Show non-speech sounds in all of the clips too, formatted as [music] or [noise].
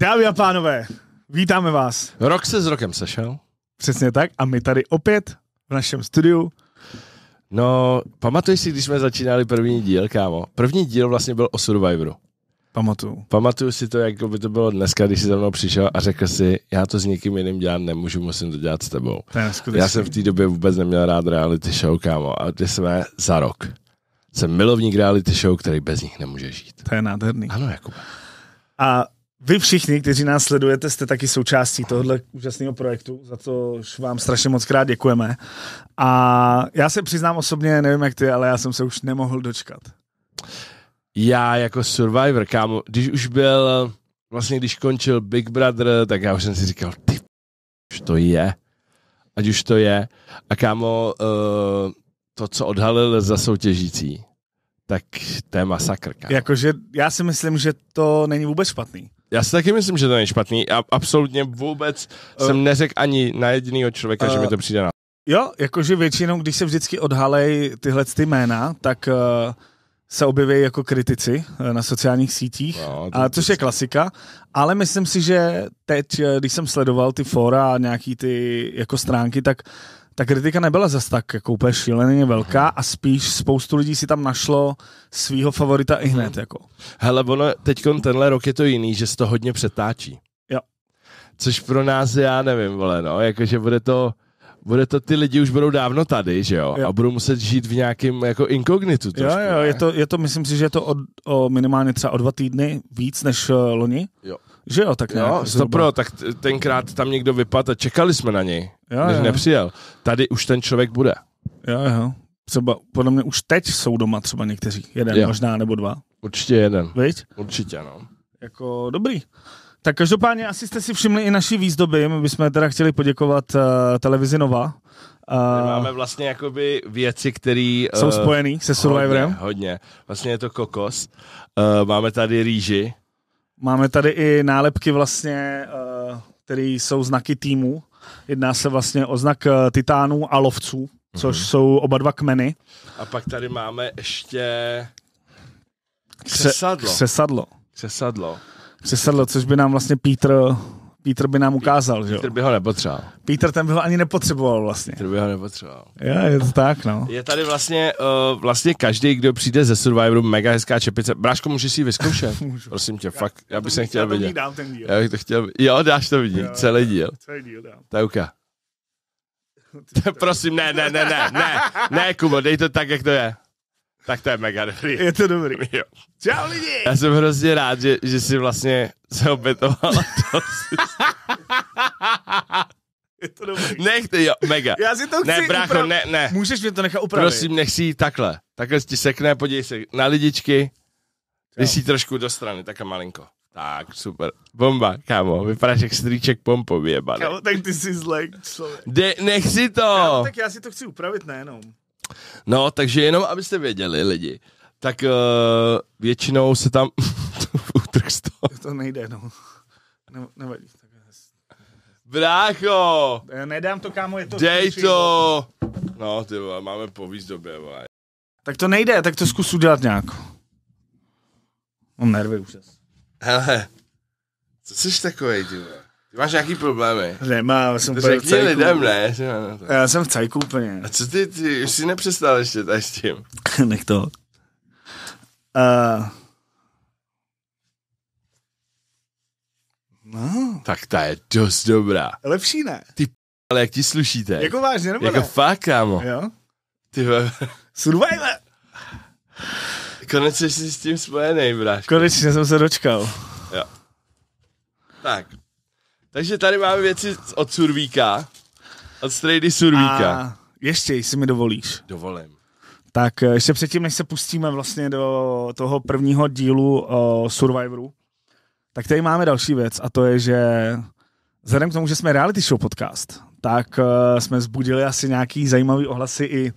Dámy a pánové, vítáme vás. Rok se s rokem sešel. Přesně tak a my tady opět v našem studiu. No, pamatuješ si, když jsme začínali první díl, kámo? První díl vlastně byl o Survivoru. Pamatuju. Pamatuju si to, jako by to bylo dneska, když jsi za mnou přišel a řekl si, já to s někým jiným dělat nemůžu, musím to dělat s tebou. To já jsem v té době vůbec neměl rád reality show, kámo, a ty jsme za rok. Jsem milovník reality show, který bez nich nemůže žít. To je nádherný. Ano, jako. A vy všichni, kteří nás sledujete, jste taky součástí tohohle úžasného projektu, za to vám strašně moc krát děkujeme. A já se přiznám osobně, nevím jak ty, ale já jsem se už nemohl dočkat. Já jako Survivor, kámo, když už byl, vlastně když končil Big Brother, tak já už jsem si říkal, ty už to je, ať už to je. A kámo, uh, to, co odhalil za soutěžící, tak to je masakr. Kámo. Jakože já si myslím, že to není vůbec špatný. Já si taky myslím, že to není špatný a absolutně vůbec uh, jsem eh, neřekl ani na jedinýho člověka, uh, že mi to eh, přijde na... Jo, jakože většinou, když se vždycky odhalej tyhle ty jména, tak uh, se objeví jako kritici uh, na sociálních sítích, no, a, což je klasika, ale myslím si, že teď, když jsem sledoval ty fora a nějaký ty jako stránky, tak ta kritika nebyla zase tak jako úplně šíleně velká a spíš spoustu lidí si tam našlo svého favorita i hned. Hmm. Jako. Hele, ono teď tenhle rok je to jiný, že se to hodně přetáčí. Jo. Což pro nás, já nevím, vole, no, jakože bude to, bude to, ty lidi už budou dávno tady, že jo? jo. A budou muset žít v nějakém jako inkognitu Jo, jo, je to, je to, myslím si, že je to od, o minimálně třeba o dva týdny víc než uh, loni. Jo. Že jo, tak nějak. Jo, to pro, tak tenkrát tam někdo vypadl a čekali jsme na něj, jo, než jo. nepřijel. Tady už ten člověk bude. Jo, jo. Třeba, podle mě už teď jsou doma třeba někteří. Jeden jo. možná, nebo dva. Určitě jeden. Víš? Určitě, no. Jako dobrý. Tak každopádně asi jste si všimli i naší výzdoby. My bychom teda chtěli poděkovat uh, televizi Nova. Uh, máme vlastně jakoby věci, které... Uh, jsou eh, spojený se Survivorem? Hodně, hodně. Vlastně je to kokos. Uh, máme tady rýži. Máme tady i nálepky vlastně, eh, které jsou znaky týmu. Jedná se vlastně o znak eh, titánů a lovců, což mm-hmm. jsou oba dva kmeny. A pak tady máme ještě křesadlo. Křesadlo. Křesadlo. Křesadlo, což by nám vlastně Pítr Pítr by nám ukázal, že jo? Pítr by ho nepotřeboval. Pítr ten by ho ani nepotřeboval vlastně. Pítr by ho nepotřeboval. Jo, je to tak, no. Je tady vlastně, uh, vlastně každý, kdo přijde ze Survivoru, mega hezká čepice. Bráško, můžeš si ji vyzkoušet? [laughs] Můžu. Prosím tě, já, fakt, já bych se chtěl vidět. Já ten díl. Já bych to chtěl, jo, dáš to vidět, jo, celý díl. Celý díl dám. Tauka. [laughs] [laughs] Prosím, ne, ne, ne, ne, ne, ne, Kubo, dej to tak, jak to je. Tak to je mega dobrý. Je to dobrý. Jo. Čau lidi! Já jsem hrozně rád, že, že jsi vlastně se obětovala. To [laughs] je to dobrý. Nech to, jo, mega. Já si to chci Ne, brácho, ne, ne. Můžeš mě to nechat upravit. Prosím, nech si jít takhle. Takhle ti sekne, podívej se na lidičky. Dej si trošku do strany, a malinko. Tak, super. Bomba, kámo. Vypadáš jak strýček pompově, jebane. Kámo, tak ty jsi zlej člověk. De, nech si to! Kámo, tak já si to chci upravit nejenom. No, takže jenom abyste věděli, lidi, tak uh, většinou se tam útrh [laughs] z toho. To nejde, no. Ne, nevadí. Brácho! Eh, nedám to, kámo, je to... Dej to! No, ty vole, máme po výzdobě, vole. Tak to nejde, tak to zkus udělat nějak. Mám nervy už. Hele, co jsi takovej, ty vole? Ty máš nějaký problémy? Nemám, jsem to úplně řekni v lidem, ne? Já jsem v cajku úplně. A co ty, ty už si nepřestal ještě tady s tím? [laughs] Nech to. Uh... No. Tak ta je dost dobrá. Lepší ne? Ty ale jak ti slušíte? Jako vážně nebo Jako ne? fakt, kámo. Jo? Ty Survivor! Konečně jsi s tím spojený, bráško. Konečně jsem se dočkal. Jo. Tak, takže tady máme věci od Survíka. Od Strady Survíka. A ještě, jestli mi dovolíš. Dovolím. Tak eh, ještě předtím, než se pustíme vlastně do toho prvního dílu uh, Survivoru, tak tady máme další věc a to je, že vzhledem k tomu, že jsme reality show podcast, tak uh, jsme zbudili asi nějaký zajímavý ohlasy i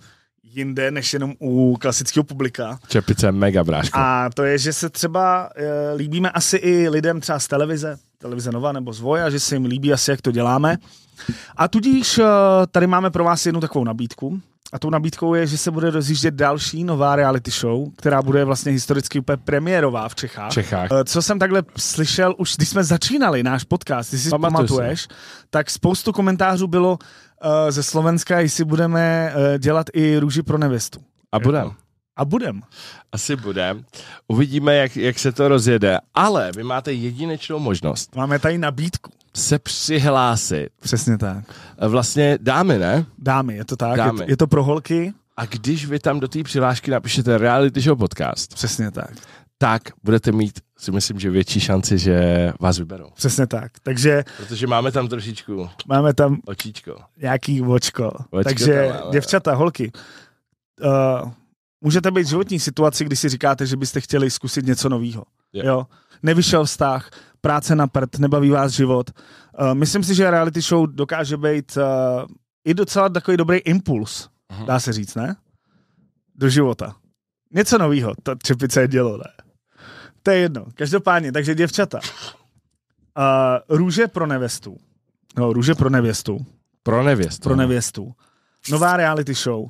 jinde, než jenom u klasického publika. Čepice mega bráško. A to je, že se třeba e, líbíme asi i lidem třeba z televize, televize Nova nebo z Voja, že se jim líbí asi, jak to děláme. A tudíž e, tady máme pro vás jednu takovou nabídku. A tou nabídkou je, že se bude rozjíždět další nová reality show, která bude vlastně historicky úplně premiérová v Čechách. Čechách. Eh, co jsem takhle slyšel už, když jsme začínali náš podcast, ty si pamatuješ, tak spoustu komentářů bylo, Eh, ze Slovenska, jestli budeme eh, dělat i růži pro nevěstu. A budeme. A budem. Asi budem. Uvidíme, jak, jak se to rozjede. Ale vy máte jedinečnou možnost. Máme tady nabídku. Se přihlásit. Přesně tak. Eh, vlastně dámy, ne? Dámy, je to tak. Dámy. Je, to, je to pro holky. A když vy tam do té přihlášky napíšete reality show podcast. Přesně tak tak budete mít si myslím, že větší šanci, že vás vyberou. Přesně tak. Takže... Protože máme tam trošičku... Máme tam... Očíčko. Nějaký očko. očko Takže máme, děvčata, holky, uh, můžete být v životní situaci, kdy si říkáte, že byste chtěli zkusit něco nového. Yeah. Jo? Nevyšel vztah, práce na prd, nebaví vás život. Uh, myslím si, že reality show dokáže být uh, i docela takový dobrý impuls, uh-huh. dá se říct, ne? Do života. Něco nového, ta čepice je dělo, ne? To je jedno. Každopádně, takže děvčata. Uh, růže pro nevestu. No, růže pro nevěstu. Pro nevěstu. Pro no. nevěstu. Nová reality show. Uh,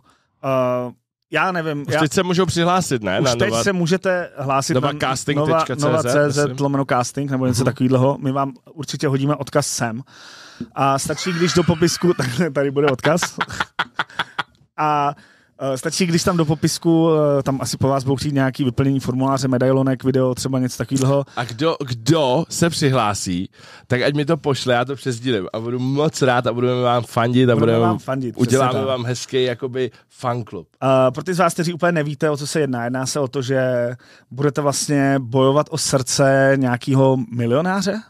já nevím. Už já... teď se můžou přihlásit, ne? Už na teď nova... se můžete hlásit nova na casting.cz nova, CZ, lomeno casting, nebo něco uh-huh. Mhm. takového. My vám určitě hodíme odkaz sem. A stačí, když do popisku, [laughs] tak tady bude odkaz. [laughs] A Eh, stačí, když tam do popisku, eh, tam asi po vás budou chtít nějaký vyplnění formuláře, medailonek, video, třeba něco takového. A kdo, kdo se přihlásí, tak ať mi to pošle, já to přesdílím a budu moc rád a budeme vám fandit a budeme, budeme vám fandit, uděláme vám hezký jakoby fanklub. Uh, eh, pro ty z vás, kteří úplně nevíte, o co se jedná, jedná se o to, že budete vlastně bojovat o srdce nějakého milionáře?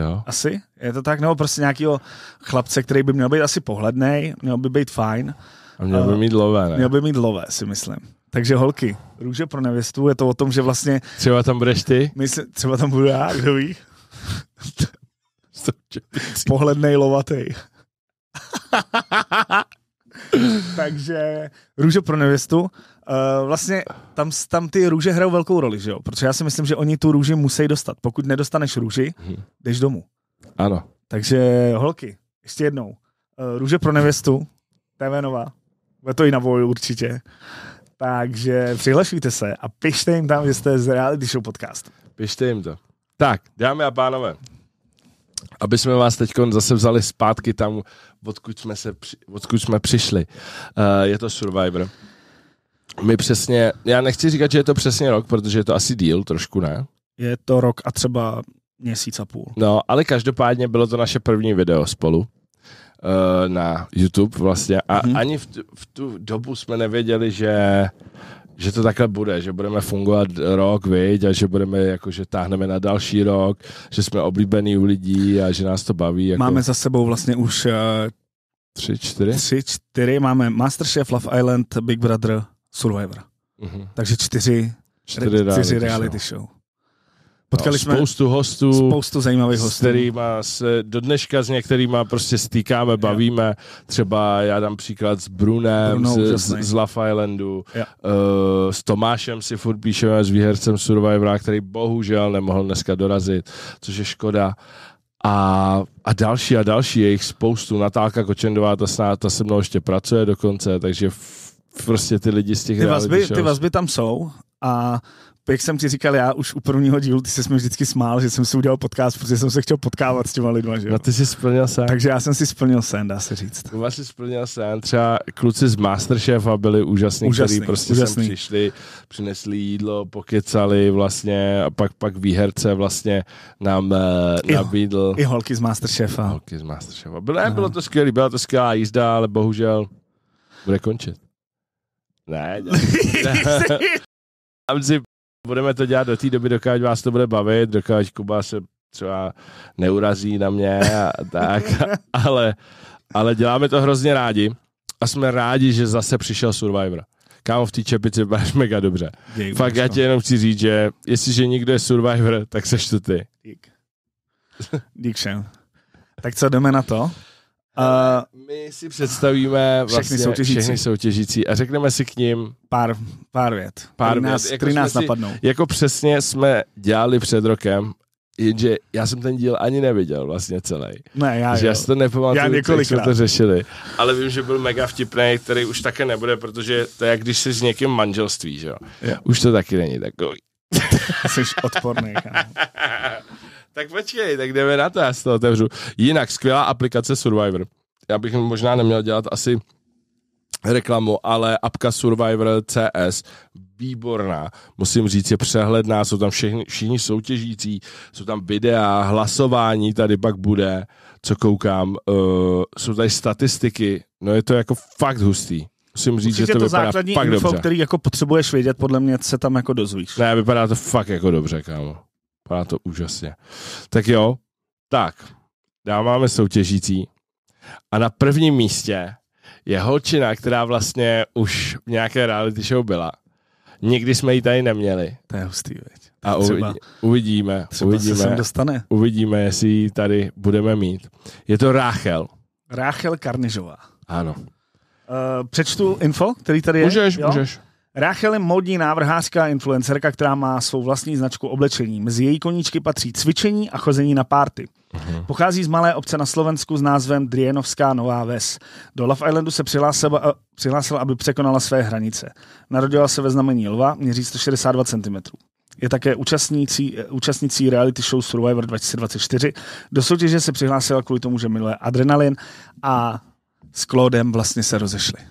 Jo. Asi? Je to tak? Nebo prostě nějakého chlapce, který by měl být asi pohlednej, měl by být fajn a měl by eh, mít lové, ne? Měl by mít lové, si myslím. Takže holky, růže pro nevěstu, je to o tom, že vlastně... Třeba tam budeš ty? Myslím, třeba tam budu já, kdo ví? Pohlednej lovatej. [laughs] Takže růže pro nevěstu. Uh, vlastně tam, tam ty růže hrajou velkou roli, že jo? Protože já si myslím, že oni tu růži musí dostat. Pokud nedostaneš růži, mhm. jdeš domů. Ano. Takže holky, ještě jednou. Uh, růže pro nevěstu, TV Nova. Bude to i na voli určitě. Takže přihlašujte se a pište jim tam, že jste z Reality Show podcast. Pište jim to. Tak, dámy a pánové, aby jsme vás teď zase vzali zpátky tam, odkud jsme, se, odkud jsme přišli. Uh, je to Survivor. My přesně, já nechci říkat, že je to přesně rok, protože je to asi díl, trošku ne. Je to rok a třeba měsíc a půl. No, ale každopádně bylo to naše první video spolu. Eh, na YouTube vlastně a hmm. ani v, v tu dobu jsme nevěděli, že že to takhle bude, že budeme fungovat rok, viď, a že budeme, jako, že táhneme na další rok, že jsme oblíbení u lidí a že nás to baví. Jako... Máme za sebou vlastně už uh, tři, čtyři? Tři, čtyři. Máme Masterchef, Love Island, Big Brother, Survivor. Uh-huh. Takže čtyři, čtyři, re, čtyři reality show. show. Potkali no, jsme spoustu hostů, spoustu zajímavých hostů, s má se do dneška s některýma prostě stýkáme, bavíme. Yeah. Třeba já dám příklad s Brunem, Bruno, z, z, z Love Islandu, yeah. uh, s Tomášem si furt píšeme, s výhercem Survivora, který bohužel nemohl dneska dorazit, což je škoda. A, a další a další, je jich spoustu. Natálka Kočendová, ta, sná, ta se mnou ještě pracuje dokonce, takže f, prostě ty lidi z těch ty vazby, ty vazby tam jsou a jak jsem ti říkal, já už u prvního dílu, ty jsi mi vždycky smál, že jsem si udělal podcast, protože jsem se chtěl potkávat s těma lidma, že jo? No ty jsi splnil sen. Takže já jsem si splnil sen, dá se říct. U vás si splnil sen, třeba kluci z Masterchefa byli úžasní, kteří prostě úžasný. sem přišli, přinesli jídlo, pokecali vlastně a pak, pak výherce vlastně nám uh, nabídl. I holky z Masterchefa. Holky z Masterchefa. Bylo, bylo to skvělé, byla to skvělá jízda, ale bohužel bude končit. Ne, ne. [laughs] [laughs] Budeme to dělat do té doby, dokáž vás to bude bavit, dokáž Kuba se třeba neurazí na mě a tak, [laughs] ale, ale děláme to hrozně rádi a jsme rádi, že zase přišel Survivor. Kámo, v té čepici máš mega dobře. Děkuji, Fakt, já ti jenom chci říct, že jestliže někdo je Survivor, tak seš to ty. Dík. Dík všem. Tak co, jdeme na to? A eh, my si představíme vlastně všechny, soutěžící. všechny soutěžící a řekneme si k ním pár, pár vět, pár který nás, vět, jako který nás si, napadnou. Jako přesně jsme dělali před rokem, jenže já jsem ten díl ani neviděl vlastně celý. Ne, já že jo. Já si to nepamatuju, jak jsme to řešili. Ale vím, že byl mega vtipný, který už také nebude, protože to je jak když jsi s někým manželství, že jo. Už to taky není takový. Jsi odporný, [laughs] Tak počkej, tak jdeme na to, já si to otevřu. Jinak, skvělá aplikace Survivor. Já bych možná neměl dělat asi reklamu, ale apka Survivor CS, výborná, musím říct, je přehledná, jsou tam všichni, všichni soutěžící, jsou tam videa, hlasování tady pak bude, co koukám, uh, jsou tady statistiky, no je to jako fakt hustý. Musím říct, Určitě že to, to vypadá základní fakt info, dobře. který jako potřebuješ vědět, podle mě se tam jako dozvíš. Ne, vypadá to fakt jako dobře, kámo. Vypadá to úžasně. Tak jo, tak, dáváme soutěžící. A na prvním místě je holčina, která vlastně už v nějaké reality show byla. Nikdy jsme ji tady neměli. To je hustý, veď. A třeba, uvidíme, třeba uvidíme, se sem dostane. uvidíme, jestli ji tady budeme mít. Je to Ráchel. Ráchel Karnižová. Ano. Uh, přečtu info, který tady je. Můžeš, jo? můžeš. Rachel je modní návrhářka a influencerka, která má svou vlastní značku oblečení. Mezi její koníčky patří cvičení a chození na párty. Uhum. Pochází z malé obce na Slovensku s názvem Drienovská Nová Ves. Do Love Islandu se přihlásila, eh, přihlásila, aby překonala své hranice. Narodila se ve znamení lva, měří 162 cm. Je také účastnící, eh, účastnící reality show Survivor 2024. Do soutěže se přihlásila kvůli tomu, že miluje adrenalin a s Claudem vlastně se rozešli.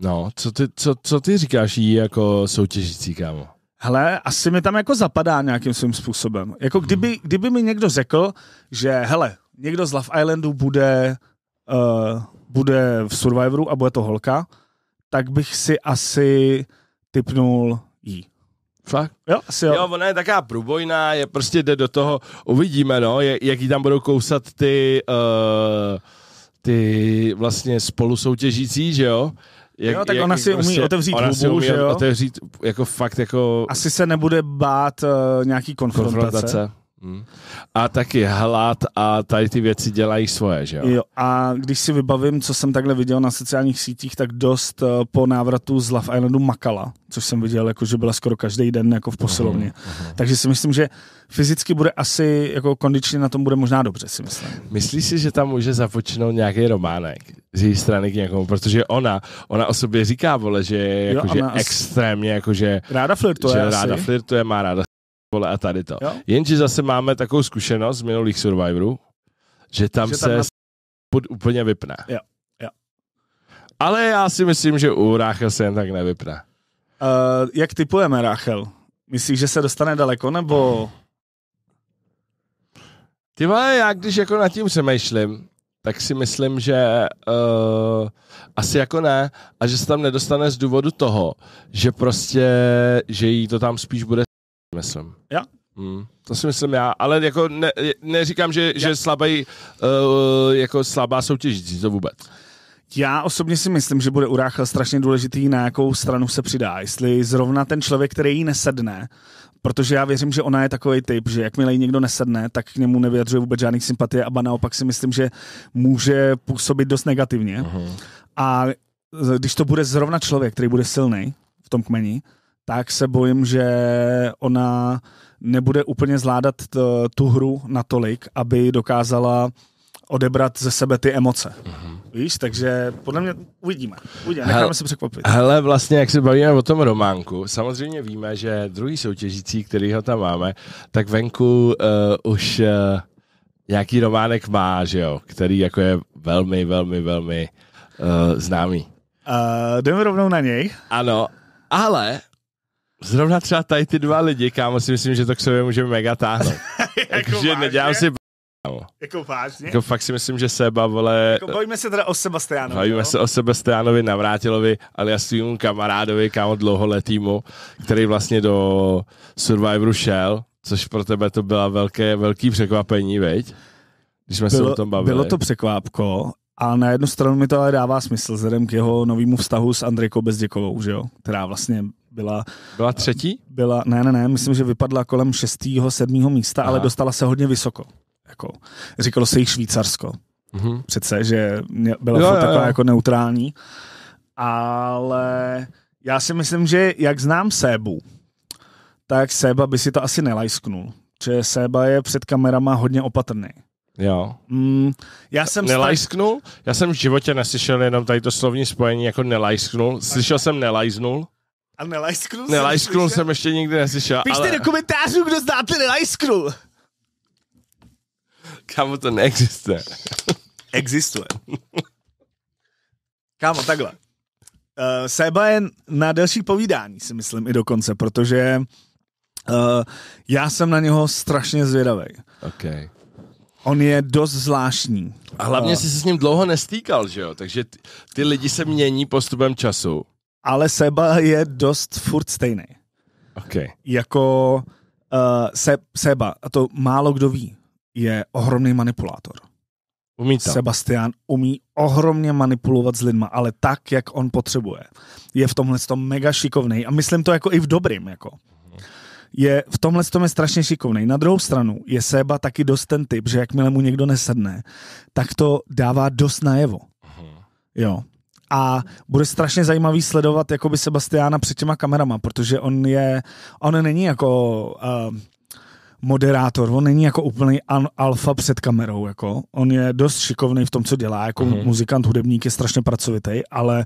No, co ty, co, co ty říkáš jí jako soutěžící, kámo? Hele, asi mi tam jako zapadá nějakým svým způsobem. Jako hmm. kdyby, hmm. kdyby mi někdo řekl, že hele, někdo z Love Islandu bude, uh, bude v Survivoru a bude to holka, tak bych si asi typnul jí. Fakt? Jo, asi jo. jo, ona je taká průbojná, je prostě jde do toho, uvidíme, no, jaký tam budou kousat ty, uh, ty vlastně spolusoutěžící, že jo? Jak, jo, tak jak, ona si umí prostě, otevřít ona hubu, si umí že jo? otevřít jako fakt jako... Asi se nebude bát uh, nějaký konfrontace. konfrontace. Hmm. A taky hlad a tady ty věci dělají svoje, že jo? jo? A když si vybavím, co jsem takhle viděl na sociálních sítích, tak dost eh, po návratu z Love Islandu makala, což jsem viděl, jako že byla skoro každý den jako v posilovně. Uhum, uhum. Mhm. Takže si myslím, že fyzicky bude asi, jako kondičně na tom bude možná dobře, si myslím. Myslíš si, že tam může započnout nějaký románek z její strany k někomu, protože ona, ona o sobě říká, vole, že je jako, jo, že extrémně, jako, že, ráda flirtuje, že ráda flirtuje, má ráda vole, a tady to. Jo? Jenže zase máme takovou zkušenost z minulých Survivorů, že tam že se tam na... pod úplně vypne. Jo, jo. Ale já si myslím, že u Rachel se jen tak nevypne. Uh, jak typujeme Rachel? Myslíš, že se dostane daleko, nebo... Ty vole, já když jako nad tím přemýšlím, tak si myslím, že uh, asi jako ne a že se tam nedostane z důvodu toho, že prostě, že jí to tam spíš bude myslím. já, Mm, to si myslím já, ale jako ne, neříkám, že, já. že slabý, uh, eh, jako slabá soutěž, to vůbec. Já osobně si myslím, že bude Uráchel strašně důležitý, na jakou stranu se přidá. Jestli zrovna ten člověk, který jí nesedne, protože já věřím, že ona je takový typ, že jakmile jí někdo nesedne, tak k němu nevyjadřuje vůbec žádný sympatie a naopak si myslím, že může působit dost negativně. Uh-huh. A když to bude zrovna člověk, který bude silný v tom kmeni, tak se bojím, že ona nebude úplně zvládat eh, tu hru natolik, aby dokázala odebrat ze sebe ty emoce. Mm-hmm. Víš, takže podle mě uvidíme. Uvidíme, necháme se překvapit. Hele, vlastně, jak se bavíme o tom románku, samozřejmě víme, že druhý soutěžící, který ho tam máme, tak venku uh, už uh, nějaký románek má, že jo, který jako je velmi, velmi, velmi uh, známý. Uh, jdeme rovnou na něj. Ano, ale Zrovna třeba tady ty dva lidi, kámo, si myslím, že to k sobě můžeme mega táhnout. [laughs] jako Takže vážně? nedělám si b... Kámo. Jako vážně? Jako fakt si myslím, že Seba, vole... Jako bavíme se teda o Sebastianovi, Bavíme jo? se o Sebastianovi Navrátilovi, ale já svým kamarádovi, kámo, dlouholetýmu, který vlastně do Survivoru šel, což pro tebe to byla velké, velký překvapení, veď? Když jsme bylo, se o tom bavili. Bylo to překvápko, a na jednu stranu mi to ale dává smysl, vzhledem k jeho novému vztahu s Andrejkou Bezděkovou, že jo? která vlastně byla, byla třetí? Byla, ne, ne, ne, myslím, že vypadla kolem šestého, sedmého místa, Aha. ale dostala se hodně vysoko. Jako, říkalo se jí Švýcarsko. Mm-hmm. Přece, že byla jo, jo, taková jo. jako neutrální. Ale já si myslím, že jak znám Sébu, tak Séba by si to asi nelajsknul. Že Séba je před kamerama hodně opatrný. Jo. Mm, já jsem nelajsknul? Já jsem v životě neslyšel jenom tady to slovní spojení jako nelajsknul. Slyšel jsem nelajznul. A nelajsknul jsem. Nelajsknul jsem ještě nikdy neslyšel. Pište ale... do komentářů, kdo znáte nelajsknul. Kámo, to neexistuje. Existuje. Kámo, takhle. Uh, Seba je na delší povídání, si myslím, i dokonce, protože uh, já jsem na něho strašně zvědavý. Okay. On je dost zvláštní. A hlavně uh, jsi se s ním dlouho nestýkal, že jo? Takže ty, ty lidi se mění postupem času ale Seba je dost furt stejný. Okay. Jako uh, se, Seba, a to málo kdo ví, je ohromný manipulátor. Umí to. Sebastian umí ohromně manipulovat s lidma, ale tak, jak on potřebuje. Je v tomhle tom mega šikovný a myslím to jako i v dobrým. Jako. Je v tomhle tom je strašně šikovný. Na druhou stranu je Seba taky dost ten typ, že jakmile mu někdo nesedne, tak to dává dost najevo. Mhm. Jo a bude strašně zajímavý sledovat jakoby Sebastiána před těma kamerama, protože on je, on není jako uh, moderátor, on není jako úplný an, alfa před kamerou, jako. On je dost šikovný v tom, co dělá, jako mm-hmm. muzikant, hudebník je strašně pracovitý, ale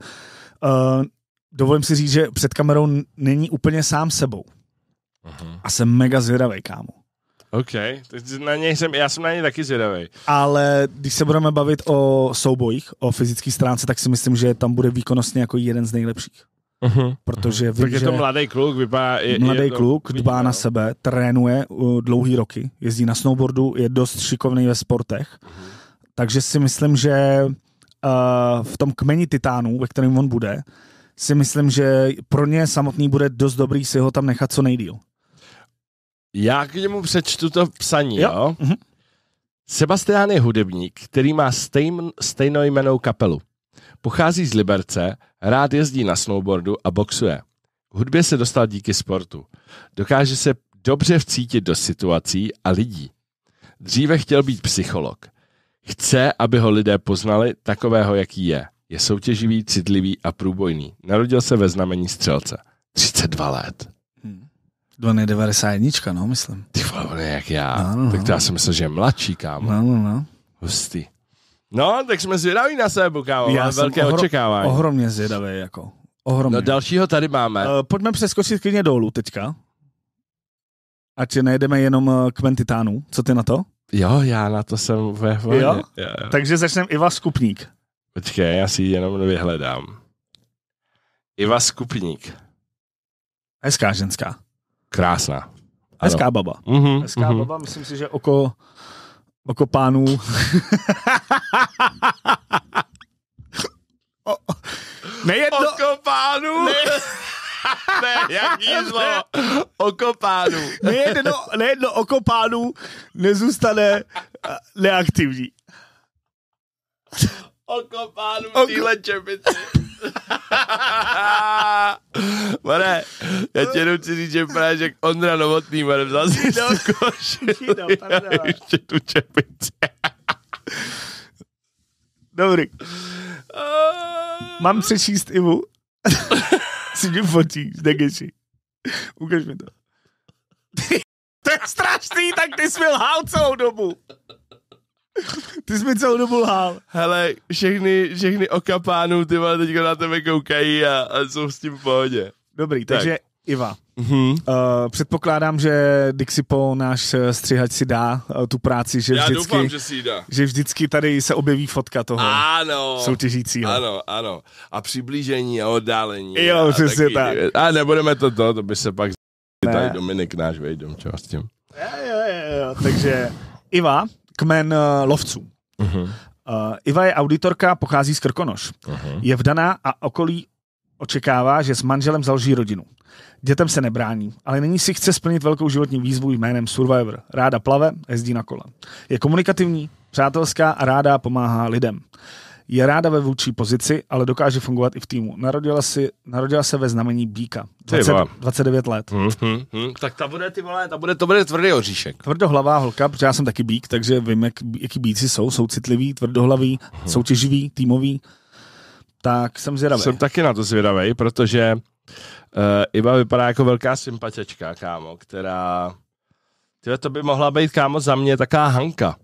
uh, dovolím si říct, že před kamerou není úplně sám sebou. Mm-hmm. A jsem mega zvědavý, kámo. OK, na něj jsem, já jsem na něj taky zvědavý. Ale když se budeme bavit o soubojích, o fyzické stránce, tak si myslím, že tam bude výkonnostně jako jeden z nejlepších. Uh-huh. Protože mhm. vím, tak je to mladý kluk, vypadá... Je, mladý je to, kluk, dbá vidím, na no. sebe, trénuje uh, dlouhý roky, jezdí na snowboardu, je dost šikovný ve sportech, uh-huh. takže si myslím, že uh, v tom kmeni titánů, ve kterém on bude, si myslím, že pro ně samotný bude dost dobrý si ho tam nechat co nejdíl. Já k němu přečtu to psaní, jo? jo? Mm-hmm. Sebastián je hudebník, který má stejn, stejnojmenou kapelu. Pochází z Liberce, rád jezdí na snowboardu a boxuje. K hudbě se dostal díky sportu. Dokáže se dobře vcítit do situací a lidí. Dříve chtěl být psycholog. Chce, aby ho lidé poznali takového, jaký je. Je soutěživý, citlivý a průbojný. Narodil se ve znamení střelce. 32 let. 91, no, myslím. Ty vole, jak já. No, no, tak to já no. jsem myslel, že je mladší, kámo. No, no, no. Hustý. No, tak jsme zvědaví na sebe, kámo. Já Mám velké ohro- očekávání. Ohromně zvědavý, jako. Ohromně. No dalšího tady máme. Uh, pojďme přeskočit klidně dolů teďka. Ať nejedeme jenom eh, k mentitánu. Co ty na to? Jo, já na to jsem ve jo? jo? jo? Takže začneme Iva Skupník. Počkej, já si jenom vyhledám. Iva Skupník. Hezká ženská. Krásná. Ano. Mhm, Hezká baba. Mm-hmm, Hezká mm-hmm. baba, myslím si, že oko, oko pánů. [laughs] o, nejedno... Oko pánů? Ne... [laughs] ne, jaký zlo. Oko pánů. nejedno, nejedno oko pánů nezůstane eh, neaktivní. Oko pánů v téhle čepici. Mare, [laughs] já ti jenom chci říct, že právě, že Ondra Novotný, mare, vzal si do košili ještě tu čepici. [laughs] Dobrý. Mám přečíst Ivu? [laughs] si mě fotí z Degeši. Ukaž mi to. to je strašný, tak ty jsi byl hál celou dobu. Ty jsi mi celou dobu lhal. Hele, všechny, všechny oka pánů, ty vole, teďka na tebe koukají a, a jsou s tím v pohodě. Dobrý, tak. takže Iva. Mm-hmm. Uh, předpokládám, že Dixipo, náš eh, střihač, si dá uh, tu práci, že vždycky. Já doufám, že, si dá. že vždycky tady se objeví fotka toho ano, soutěžícího. Ano, ano. A přiblížení a oddálení. Jo, a přesně tak. A nebudeme to to, to by se pak ne. tady Dominik náš vejdom, čo s tím. Jo, jo, jo, jo. takže Iva, kmen eh, lovců. Uh-huh. Uh, Iva je auditorka, pochází z Krkonoš. Uh-huh. Je vdaná a okolí očekává, že s manželem založí rodinu. Dětem se nebrání, ale nyní si chce splnit velkou životní výzvu jménem Survivor. Ráda plave, jezdí na kole. Je komunikativní, přátelská a ráda pomáhá lidem. Je ráda ve vůči pozici, ale dokáže fungovat i v týmu. Narodila, si, narodila se ve znamení Bíka. 20, 29 let. Hmm, hmm hmm. tak ta bude, ty vole, ta bude, to bude tvrdý oříšek. Tvrdohlavá holka, protože já jsem taky Bík, takže vím, jak, jaký Bíci jsou. Jsou citliví, tvrdohlaví, hmm soutěživí, týmoví. Tak jsem zvědavý. Jsem taky na to zvědavý, protože uh, eh, Iba vypadá jako velká sympatička, kámo, která... Tyhle, to by mohla být, kámo, za mě taká Hanka.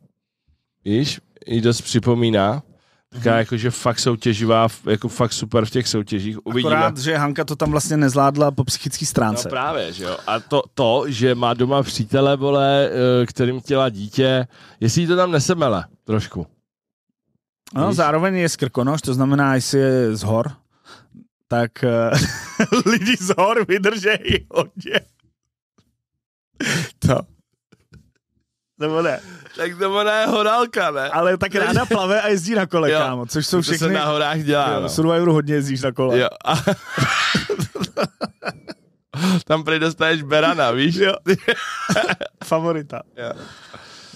Víš, i dost připomíná. Taká mhm. jako, že fakt soutěživá, jako fakt super v těch soutěžích. Uvidíme. Akorát, že Hanka to tam vlastně nezládla po psychické stránce. No právě, že jo. A to, to že má doma přítele, vole, eh, kterým těla dítě, jestli to tam nesemele trošku. No, Víš? zároveň je skrkonož, to znamená, jestli je z hor, tak eh, [laughs] lidi z hor vydržejí hodně. To, [laughs] Nebo ne? Tak nebo je horálka, ne? Ale tak ráda plave a jezdí na kole, [laughs] jo. kámo, což jsou to všechny... To se na horách dělá, jo, no. Survivoru hodně jezdíš na kole. Jo. A... [laughs] Tam prý dostaneš berana, víš? Jo. Favorita. Jo.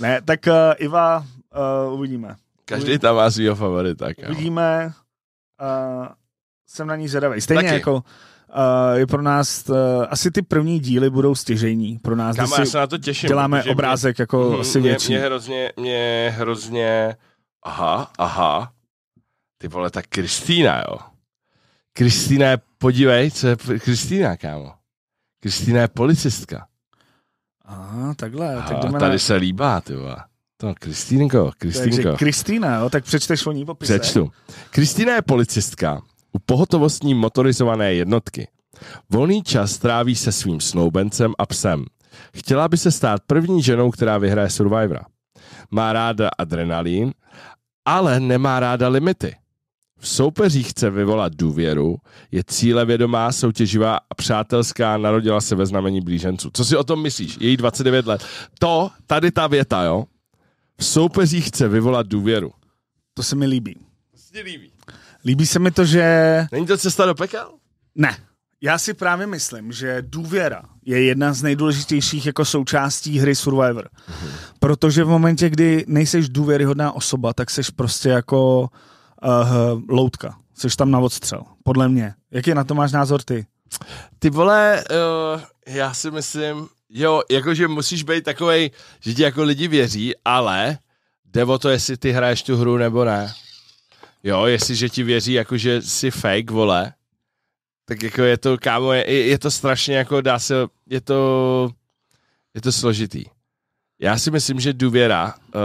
Ne, tak uh, Iva, uh, uvidíme. Každý uvidíme. tam má svýho favorita. Kámo. Uvidíme. Uh, jsem na ní zvedavý. Stejně Taky. jako Uh, je pro nás, uh, asi ty první díly budou stěžení pro nás. Kámo, já se na to těším. Děláme obrázek jako mhm, mě, jako mh, asi větší. Mě, hrozně, mě hrozně, aha, aha, ty vole, tak Kristýna, jo. Kristýna je, podívej, co je Kristýna, kámo. Kristýna je policistka. Aha, takhle. Aha, tak jdeme tady na... se líbá, ty vole. To, Kristýnko, Kristýnko. Takže Kristýna, jo, tak přečteš o ní popise. Přečtu. Kristýna je policistka u pohotovostní motorizované jednotky. Volný čas stráví se svým snoubencem a psem. Chtěla by se stát první ženou, která vyhraje Survivora. Má ráda adrenalín, ale nemá ráda limity. V soupeří chce vyvolat důvěru, je cílevědomá, soutěživá a přátelská, narodila se ve znamení blíženců. Co si o tom myslíš? Její 29 let. To, tady ta věta, jo? V soupeří chce vyvolat důvěru. To se mi líbí. To se mi líbí. Líbí se mi to, že... Není to cesta do pekel? Ne. Já si právě myslím, že důvěra je jedna z nejdůležitějších jako součástí hry Survivor. Mhm. Protože v momentě, kdy nejseš důvěryhodná osoba, tak seš prostě jako uh, loutka. Seš tam na odstřel, podle mě. Jaký na to máš názor ty? Ty vole, uh, já si myslím, jo, jakože musíš být takovej, že ti jako lidi věří, ale jde o to, jestli ty hraješ tu hru nebo ne. Jo, jestliže ti věří, jako že jsi fake, vole, tak jako je to, kámo, je, je to strašně, jako dá se, je to, je to složitý. Já si myslím, že důvěra, uh,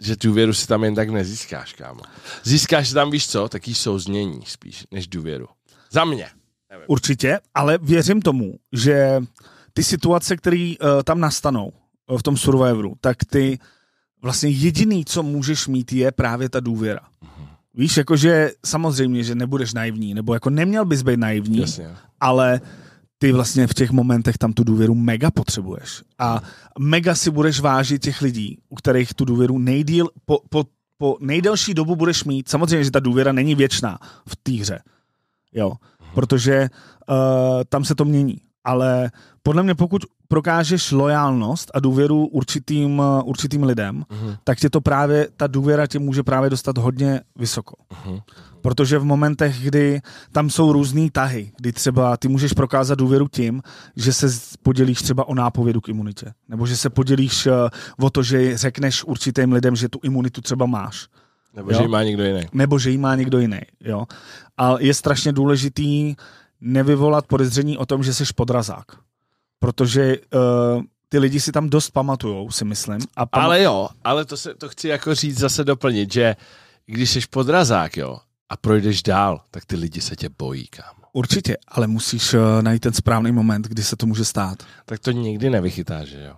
že důvěru si tam jen tak nezískáš, kámo. Získáš tam, víš co, taký souznění spíš, než důvěru. Za mě. Nevím. Určitě, ale věřím tomu, že ty situace, které uh, tam nastanou uh, v tom Survivoru, tak ty vlastně jediný, co můžeš mít, je právě ta důvěra. Uh-huh. Víš, jakože samozřejmě, že nebudeš naivní, nebo jako neměl bys být naivní, Jasně. ale ty vlastně v těch momentech tam tu důvěru mega potřebuješ. A mega si budeš vážit těch lidí, u kterých tu důvěru nejdíl, po, po, po nejdelší dobu budeš mít. Samozřejmě, že ta důvěra není věčná v té hře. Jo, mhm. protože uh, tam se to mění. Ale podle mě pokud prokážeš lojálnost a důvěru určitým, eh, určitým lidem, uh-huh. tak tě to právě, ta důvěra tě může právě dostat hodně vysoko. Uh-huh. Protože v momentech, kdy tam jsou různé tahy, kdy třeba ty můžeš prokázat důvěru tím, že se podělíš třeba o nápovědu k imunitě, nebo že se podělíš eh, o to, že řekneš určitým lidem, že tu imunitu třeba máš. Nebo jo? že ji má někdo jiný. Nebo že ji má někdo jiný, jo. A je strašně důležitý nevyvolat podezření o tom, že jsi podrazák protože uh, ty lidi si tam dost pamatujou, si myslím. A pam- Ale jo, ale to, se, to chci jako říct zase doplnit, že když jsi podrazák, jo, a projdeš dál, tak ty lidi se tě bojí, kam. Určitě, ale musíš uh, najít ten správný moment, kdy se to může stát. Tak to nikdy nevychytáš, že jo?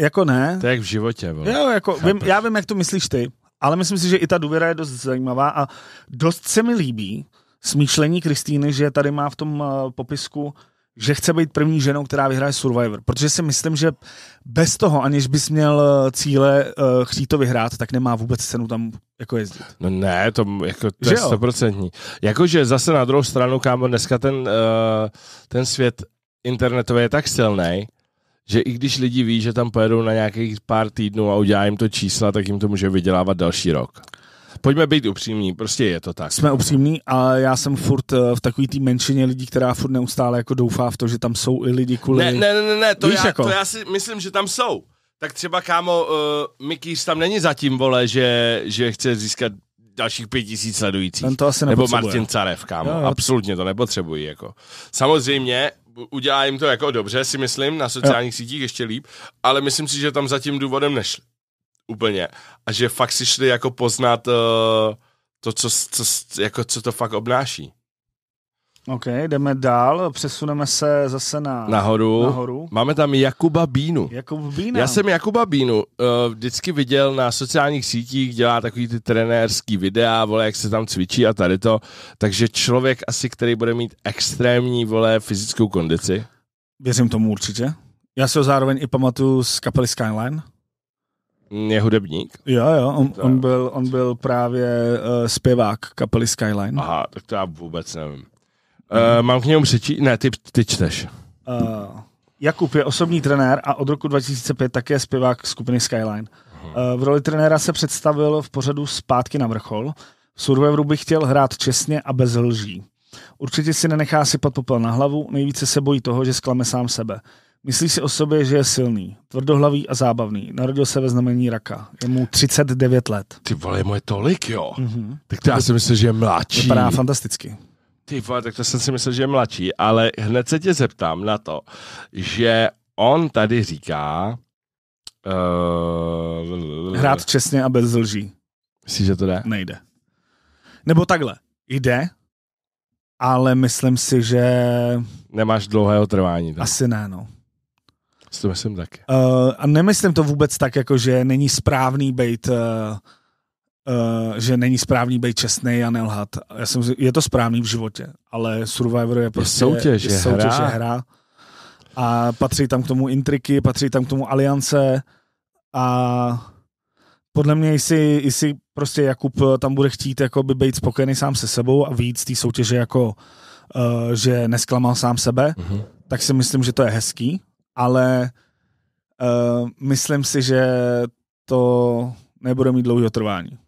Jako ne. To je jak v životě, vole. Jo, jako, vím, já vím, jak to myslíš ty, ale myslím si, že i ta důvěra je dost zajímavá a dost se mi líbí smýšlení Kristýny, že tady má v tom uh, popisku že chce být první ženou, která vyhraje Survivor. Protože si myslím, že bez toho, aniž bys měl eh, cíle uh, chtít to vyhrát, tak nemá vůbec cenu tam jako jezdit. No ne, to, jako, to je stoprocentní. Jakože zase na druhou stranu, kámo, dneska ten, uh, ten svět internetový je tak silný, že i když lidi ví, že tam pojedou na nějakých pár týdnů a udělá jim to čísla, tak jim to může vydělávat další rok pojďme být upřímní, prostě je to tak. Jsme upřímní a já jsem furt eh, v takový té menšině lidí, která furt neustále jako doufá v to, že tam jsou i lidi kvůli... Ne, ne, ne, ne, to, Víš, já, jako? to já si myslím, že tam jsou. Tak třeba, kámo, uh, eh, Mikýř tam není zatím, vole, že, že chce získat dalších pět tisíc sledujících. Ten to asi Nebo Martin Carev, kámo, jo, jo. absolutně to nepotřebují, jako. Samozřejmě udělá jim to jako dobře, si myslím, na sociálních jo. sítích ještě líp, ale myslím si, že tam zatím důvodem nešli. Úplně. A že fakt si šli jako poznat uh, to, co, co, jako, co to fakt obnáší. OK, jdeme dál, přesuneme se zase na, nahoru. nahoru. Máme tam Jakuba Bínu. Jakub Bína. Já jsem Jakuba Bínu uh, vždycky viděl na sociálních sítích, dělá takový ty trenérský videa, vole, jak se tam cvičí a tady to. Takže člověk asi, který bude mít extrémní, vole, fyzickou kondici. Věřím tomu určitě. Já se ho zároveň i pamatuju z kapely Skyline je hudebník. Jo, jo, on, on, byl, on byl právě uh, zpěvák kapely Skyline. Aha, tak to já vůbec nevím. Uh, mám k němu přečíst? Ne, ty, ty čteš. Uh, Jakub je osobní trenér a od roku 2005 také zpěvák skupiny Skyline. Uh, v roli trenéra se představil v pořadu Zpátky na vrchol. V Survivoru by chtěl hrát čestně a bez lží. Určitě si nenechá sypat popel na hlavu, nejvíce se bojí toho, že sklame sám sebe. Myslí si o sobě, že je silný, tvrdohlavý a zábavný. Narodil se ve znamení raka. Je mu 39 let. Ty vole, je moje tolik, jo? Mm-hmm. Tak to já si myslím, že je mladší. Vypadá fantasticky. Ty vole, tak to jsem si myslel, že je mladší, ale hned se tě zeptám na to, že on tady říká... Uh... Hrát čestně a bez lží. Myslíš, že to jde? Nejde. Nebo takhle. Jde, ale myslím si, že... Nemáš dlouhého trvání. Tak? Asi ne, no. S to myslím taky. Uh, a nemyslím to vůbec tak, jako že není správný být uh, uh, že není správný být čestný a nelhat. Já jsem, je to správný v životě, ale Survivor je prostě je soutěž, je, je soutěž, hra. Je hra. A patří tam k tomu intriky, patří tam k tomu aliance a podle mě, jestli, jestli prostě Jakub tam bude chtít jako by být spokojený sám se sebou a víc té soutěže jako, uh, že nesklamal sám sebe, mm-hmm. tak si myslím, že to je hezký, ale uh, myslím si, že to nebude mít dlouhého trvání.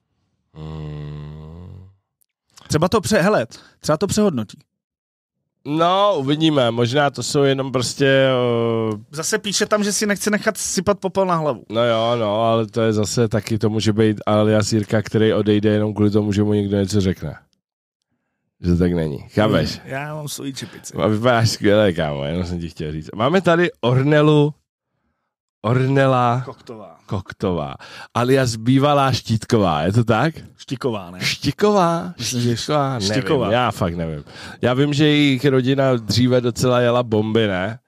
Hmm. Třeba to pře, hele, třeba to přehodnotí. No, uvidíme, možná to jsou jenom prostě... Uh... Zase píše tam, že si nechce nechat sypat popel na hlavu. No jo, no, ale to je zase taky, to může být alias Jirka, který odejde jenom kvůli tomu, že mu někdo něco řekne že to tak není. Chápeš? Mm, já mám svůj čepici. A vypadáš skvěle, kámo, jenom jsem ti chtěl říct. Máme tady Ornelu Ornela Koktová. Koktová. Alias bývalá Štítková, je to tak? Štiková, ne? Štiková? Štiková? Nevím, já fakt nevím. Já vím, že jejich rodina dříve docela jela bomby, ne?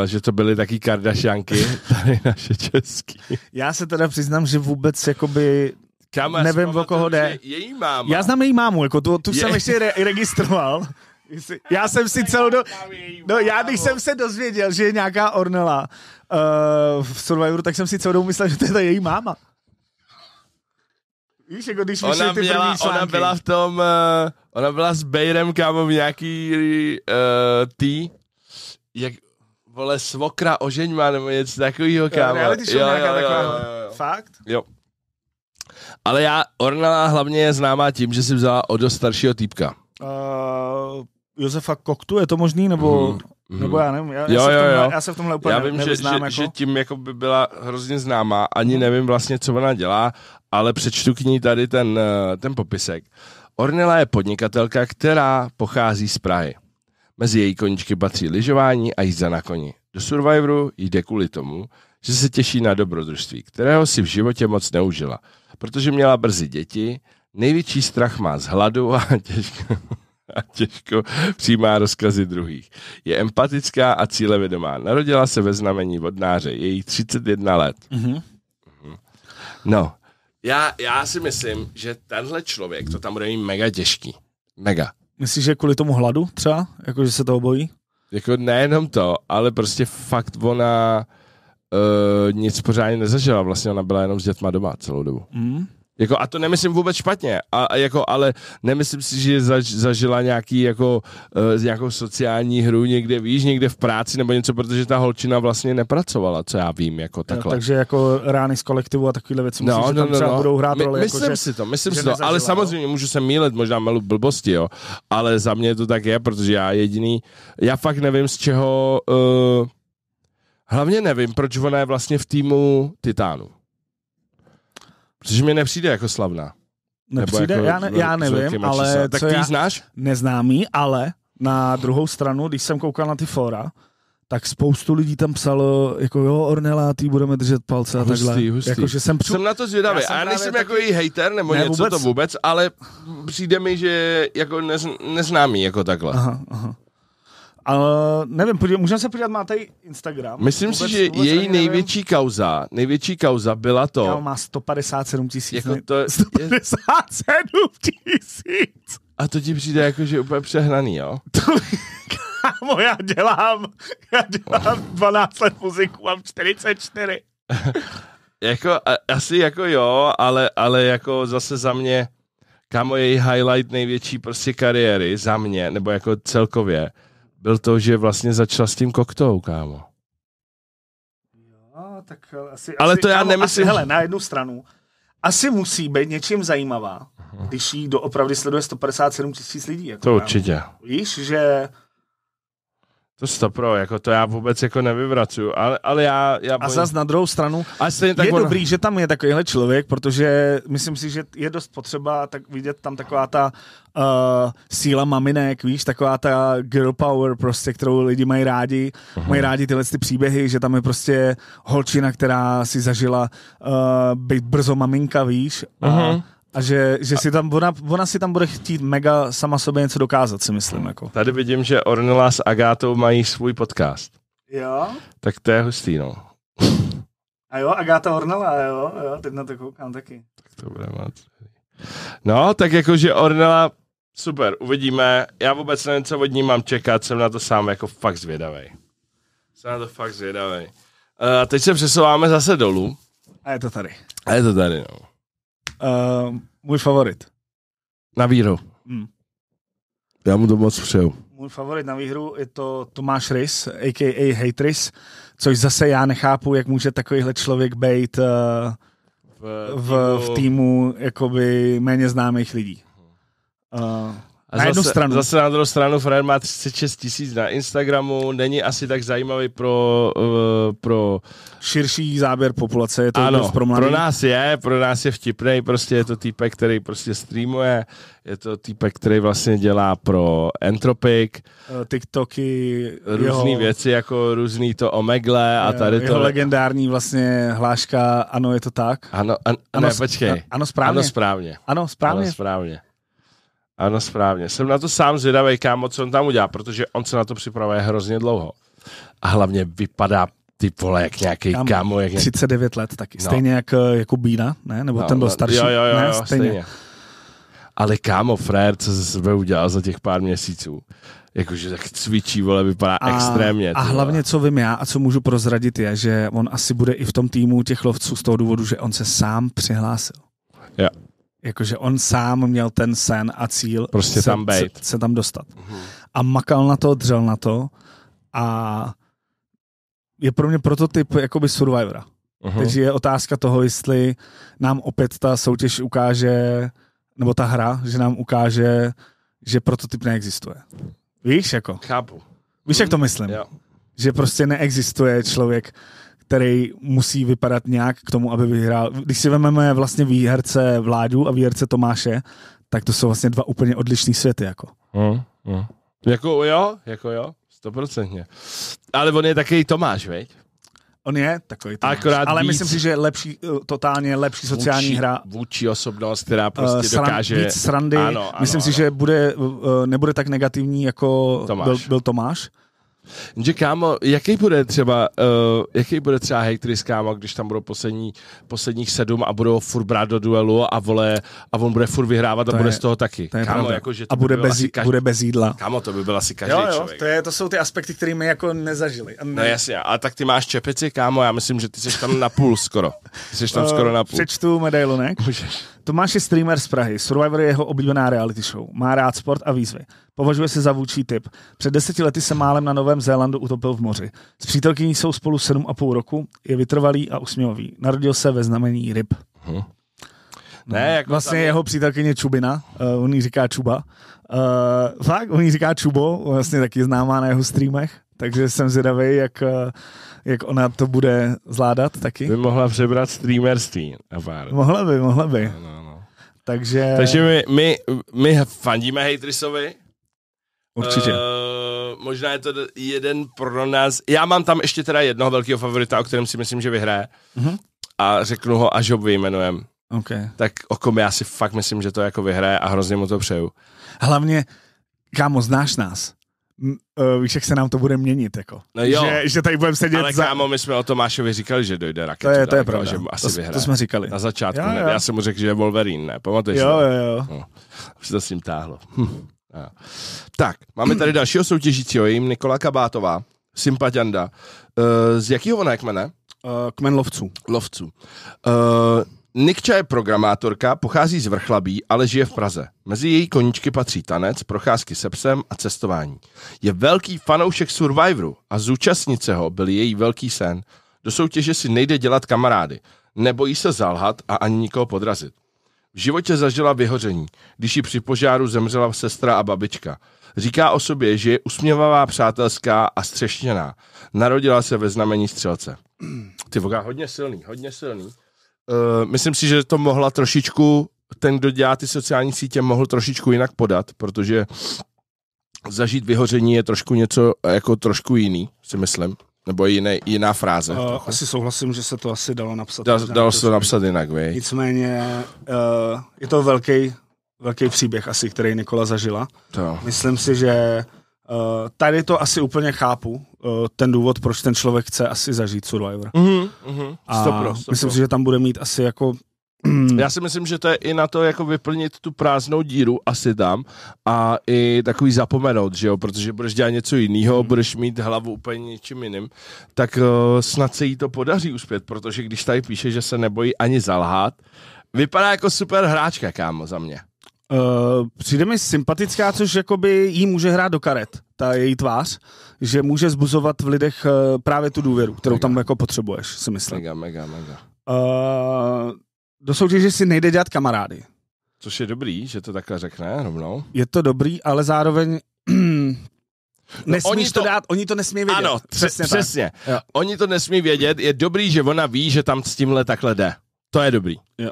Uh, že to byly taky kardašanky, [laughs] tady naše český. Já se teda přiznám, že vůbec jakoby Kama, nevím, o koho jde. Její máma. Já znám její mámu, jako tu, tu je... jsem ještě re- registroval. Já jsem si celou do... No já, když jsem se dozvěděl, že je nějaká Ornella uh, v Survivoru, tak jsem si celou dobu myslel, že to je ta její máma. Víš, jako když ona, ty měla, ona byla v tom, uh, ona byla s Bejrem, kámo, v nějaký uh, tý, jak, vole, svokra ožeň má, nebo něco takového, kámo. Jo, jo, jo, jo, jo, jo. Fakt? Jo. Ale já, Orna hlavně je známá tím, že si vzala o dost staršího týpka. Uh, Josefa Koktu, je to možný, nebo... Hmm. Nebo já nevím, já, jo, já, se jo, tomhle, jo. já se v tomhle úplně Já vím, že, že, jako. že tím jako by byla hrozně známá, ani mhm. nevím vlastně, co ona dělá, ale přečtu k ní tady ten, eh, ten popisek. Ornela je podnikatelka, která pochází z Prahy. Mezi její koničky patří lyžování a jízda na koni. Do Survivoru jde kvůli tomu, že se těší na dobrodružství, kterého si v životě moc neužila, protože měla brzy děti, největší strach má z hladu a těžko, a těžko přijímá rozkazy druhých. Je empatická a cílevědomá. Narodila se ve znamení vodnáře, je jí 31 let. Mm-hmm. No, já, já si myslím, že tenhle člověk, to tam bude mít mega těžký. Mega. Myslíš, že kvůli tomu hladu třeba? Jako, že se toho bojí? Jako nejenom to, ale prostě fakt ona uh, nic pořádně nezažila, vlastně ona byla jenom s dětma doma celou dobu. Mm. Jako, a to nemyslím vůbec špatně, a, a jako, ale nemyslím si, že zaž, zažila nějaký, jako, uh, nějakou sociální hru někde, víš, někde v práci nebo něco, protože ta holčina vlastně nepracovala, co já vím, jako takhle. No, takže jako rány z kolektivu a takovéhle věci, no, no, že no, tam no, třeba no. budou hrát My, roli. Jako myslím jako, že, si to, myslím si to, nezažila, ale no? samozřejmě no. můžu se mílet, možná melu blbosti, jo, ale za mě to tak je, protože já jediný, já fakt nevím, z čeho... Uh, Hlavně nevím, proč ona je vlastně v týmu Titánu. Protože mi nepřijde jako slavná. Nepřijde, jako, já, ne, já nevím, ale tak co ty já znáš? Neznámý, ale na druhou stranu, když jsem koukal na ty fora, tak spoustu lidí tam psalo, jako jo, Ornela, ty budeme držet palce a hustý, takhle. Hustý. Jako, že jsem, přu... jsem na to zvědavý. Já, já nejsem taky... jako její hejter nebo ne, něco vůbec. to vůbec, ale přijde mi, že jako nez, neznámý jako takhle. Aha, aha. A nevím, můžeme se podívat, máte Instagram. Myslím vůbec, si, že vůbec její největší nevím. kauza, největší kauza byla to. Jo, má 157 tisíc. Jako to je... 157 tisíc! A to ti přijde jako, že úplně přehnaný, jo? [laughs] To, kámo, já dělám, já dělám 12 let muziku, mám 44. [laughs] jako, a, asi jako jo, ale, ale jako zase za mě, kámo, její highlight největší prostě kariéry, za mě, nebo jako celkově, byl to, že vlastně začala s tím koktou, kámo. Jo, tak asi, Ale asi, to já kámo, nemyslím. Asi, hele, na jednu stranu, asi musí být něčím zajímavá, když jí doopravdy sleduje 157 tisíc lidí. Jako to kámo. určitě. Víš, že to stopro, jako to já vůbec jako nevyvracuju, ale, ale já... já a zas na druhou stranu, a je tak on... dobrý, že tam je takovýhle člověk, protože myslím si, že je dost potřeba tak vidět tam taková ta uh, síla maminek, víš, taková ta girl power prostě, kterou lidi mají rádi, uh-huh. mají rádi tyhle ty příběhy, že tam je prostě holčina, která si zažila uh, být brzo maminka, víš, uh-huh. a, mhm. A že, že si tam, ona, ona si tam bude chtít mega sama sobě něco dokázat, si myslím. Jako. Tady vidím, že Ornila s Agátou mají svůj podcast. Jo? Tak to je hustý, no. A jo, Agáta Ornella, jo, jo, teď na to koukám taky. Tak to bude mát. No, tak jakože Ornella, super, uvidíme. Já vůbec nevím, co od ní mám čekat, jsem na to sám jako fakt zvědavý. Jsem na to fakt zvědavý. Uh, eh, teď se přesouváme zase dolů. A je to tady. A je to tady, no. Eh, můj favorit. Na víru. Hmm. Já mu to moc přeju. Můj favorit na výhru je to Tomáš Rys, a.k.a. Hatris, což zase já nechápu, jak může takovýhle člověk být uh, v, v, v týmu jakoby méně známých lidí. Uh, a na zase, jednu stranu. Zase na druhou stranu Fred má 36 tisíc na Instagramu, není asi tak zajímavý pro... Uh, pro Širší záběr populace, je to ano, pro mladý? pro nás je, pro nás je vtipný, prostě je to týpek, který prostě streamuje, je to týpek, který vlastně dělá pro Entropic. Eh, TikToky. Různé jeho... věci, jako různý to Omegle a tady to. Jeho legendární vlastně hláška, ano, je to tak? Ano, an, ano ne, počkej. Ano, správně. Ano, správně. Ano, správně. Ano, správně. Ano, správně. Jsem na to sám zvědavý, kámo, co on tam udělá, protože on se na to připravuje hrozně dlouho. A hlavně vypadá ty vole, jak nějaký kámo, kámo. Jak 39 let taky. No. Stejně jak eh, jako Bína, ne? Nebo no, ten byl no, starší. Jo, jo, jo, ne, stejně. stejně. Ale kámo, Frér, co se sebe udělal za těch pár měsíců? Jakože tak cvičí, vole, vypadá a, extrémně. A hlavně, co vím já a co můžu prozradit, je, že on asi bude i v tom týmu těch lovců z toho důvodu, že on se sám přihlásil. Jo. Jakože on sám měl ten sen a cíl prostě se, tam bejt. Se, se tam dostat. Mm-hmm. A makal na to, dřel na to a je pro mě prototyp jakoby Survivora. Uhum. Takže je otázka toho, jestli nám opět ta soutěž ukáže, nebo ta hra, že nám ukáže, že prototyp neexistuje. Víš, jako? Chápu. Víš, jak to myslím? Jo. Že prostě neexistuje člověk, který musí vypadat nějak k tomu, aby vyhrál. Když si vezmeme vlastně výherce Vládu a výherce Tomáše, tak to jsou vlastně dva úplně odlišné světy. Jako. Mm, mm. jako jo, jako jo, stoprocentně. Ale on je takový Tomáš, veď? On je takový Tomáš, Akorát ale víc, myslím si, že je lepší, eh, totálně lepší sociální vůči, hra. Vůči osobnost, která eh, prostě uh, sran, dokáže... Víc srandy, ano, ano, myslím ano. si, že bude, uh, nebude tak negativní, jako Tomáš. Byl, byl Tomáš. Jenže kámo, jaký bude třeba, uh, jaký bude třeba hejtry s kámo, když tam budou poslední, posledních sedm a budou furt brát do duelu a vole, a on bude furt vyhrávat to a je, bude z toho taky. To kámo, pravda. jako, že to a bude, by bez, každý, bude bez jídla. Kámo, to by byl asi každý jo, jo, člověk. To, je, to jsou ty aspekty, které my jako nezažili. No ne... No jasně, a tak ty máš čepici, kámo, já myslím, že ty jsi tam na půl skoro. Ty jsi tam eh, skoro na půl. Přečtu medailonek. Můžeš. Tomáš je streamer z Prahy. Survivor je jeho oblíbená reality show. Má rád sport a výzvy. Považuje se za vůči typ. Před deseti lety se málem na Novém Zélandu utopil v moři. S přítelkyní jsou spolu sedm a půl roku, je vytrvalý a usměvavý. Narodil se ve znamení ryb. Hm. ne, jako vlastně je... jeho přítelkyně Čubina, uh, on jí říká Čuba. Uh, fakt, on jí říká Čubo, vlastně taky známá na jeho streamech, takže jsem zvědavý, jak, eh, jak ona to bude zvládat taky. By mohla přebrat streamerství Mohla by, mohla by. No, no, no. Takže... Takže my, my, my fandíme Hatrisovi. Určitě. Uh, možná je to jeden pro nás. Já mám tam ještě teda jednoho velkého favorita, o kterém si myslím, že vyhraje. Uh-huh. A řeknu ho, až ho vyjmenujem. Okay. Tak o kom já si fakt myslím, že to jako vyhraje a hrozně mu to přeju. Hlavně, kámo, znáš nás uh, víš, jak se nám to bude měnit, jako. No jo. Že, že tady budeme sedět Ale za... kámo, my jsme o Tomášovi říkali, že dojde raketa. To je, to je jako pravda. Že asi to, vyhraje. to jsme říkali. Na začátku, jo, ne. Jo. Já jsem mu řekl, že je Wolverine, ne? Pamatuješ? Jo, jo, jo. No. Už to s ním táhlo. Hm. Jo. Tak, máme tady dalšího soutěžícího, jim Nikola Kabátová, sympatianda. Uh, z jakého ona je kmene? Uh, kmen lovců. Lovců. Uh, Nikča je programátorka, pochází z Vrchlabí, ale žije v Praze. Mezi její koničky patří tanec, procházky se psem a cestování. Je velký fanoušek Survivoru a zúčastnit se ho byl její velký sen. Do soutěže si nejde dělat kamarády, nebojí se zalhat a ani nikoho podrazit. V životě zažila vyhoření, když ji při požáru zemřela sestra a babička. Říká o sobě, že je usměvavá, přátelská a střešněná. Narodila se ve znamení střelce. Ty voga, hodně silný, hodně silný. Eh, myslím si, že to mohla trošičku, ten, kdo dělá ty sociální sítě, mohl trošičku jinak podat, protože zažít vyhoření je trošku něco eh, jako trošku jiný, si myslím. Nebo jiné, jiná fráze. Uh, asi souhlasím, že se to asi dalo napsat. Da, dalo se to napsat jinak, vej. Nicméně uh, je to velký, velký příběh asi, který Nikola zažila. To. Myslím si, že Uh, tady to asi úplně chápu, uh, ten důvod, proč ten člověk chce asi zažít Survivor. Mm-hmm. Uh-huh. A stopro, stopro. myslím si, že tam bude mít asi jako [clears throat] já si myslím, že to je i na to, jako vyplnit tu prázdnou díru asi tam a i takový zapomenout, že jo, protože budeš dělat něco jiného, mm. budeš mít hlavu úplně něčím jiným, tak uh, snad se jí to podaří uspět, protože když tady píše, že se nebojí ani zalhát, vypadá jako super hráčka, kámo, za mě. Uh, přijde mi sympatická, což jakoby jí může hrát do karet, ta její tvář že může zbuzovat v lidech eh, právě tu důvěru, kterou mega. tam jako potřebuješ, si myslím. Mega, mega, mega. Uh, do soutěže si nejde dělat kamarády. Což je dobrý, že to takhle řekne rovnou. No. Je to dobrý, ale zároveň No Nesmíš to, to dát, oni to nesmí vědět. Ano, přesně. přesně. Tak. Oni to nesmí vědět, je dobrý, že ona ví, že tam s tímhle takhle jde. To je dobrý. Jo.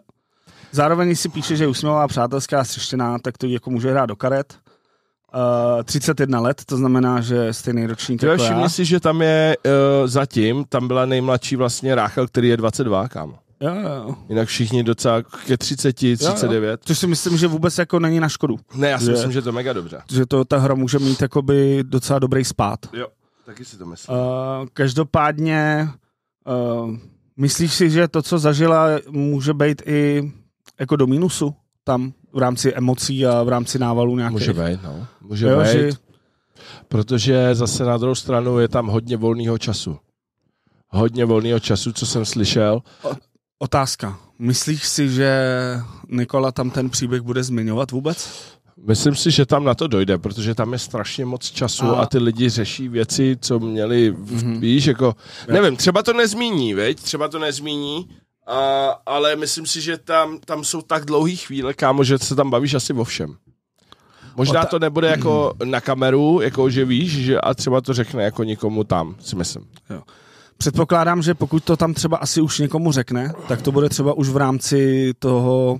Zároveň si píše, že je usměvá přátelská střeštěná, tak to jako může hrát do karet. Uh, eh, 31 let, to znamená, že stejný ročník Ty jako všimni já. si, že tam je uh, zatím, tam byla nejmladší vlastně Ráchel, který je 22, kámo. Jo, jo. Jinak všichni docela ke 30, 39. Jo, jo. Což si myslím, že vůbec jako není na škodu. Ne, já si že, myslím, že to mega dobře. Že to ta hra může mít jakoby docela dobrý spát. Jo, taky si to myslím. Uh, každopádně uh, myslíš si, že to, co zažila, může být i jako do mínusu tam? v rámci emocí a v rámci návalu nějakých. Může být, no. Může jo, být. Že... Protože zase na druhou stranu je tam hodně volného času. Hodně volného času, co jsem slyšel. Otázka. Myslíš si, že Nikola tam ten příběh bude zmiňovat vůbec? Myslím si, že tam na to dojde, protože tam je strašně moc času a, a ty lidi řeší věci, co měli, v, mm-hmm. víš, jako, nevím, třeba to nezmíní, veď, třeba to nezmíní, a, ale myslím si, že tam, tam jsou tak dlouhé chvíle, kámo, že se tam bavíš asi o všem. Možná ta... to nebude jako na kameru, jako že víš, že a třeba to řekne jako někomu tam, si myslím. Jo. Předpokládám, že pokud to tam třeba asi už někomu řekne, tak to bude třeba už v rámci toho,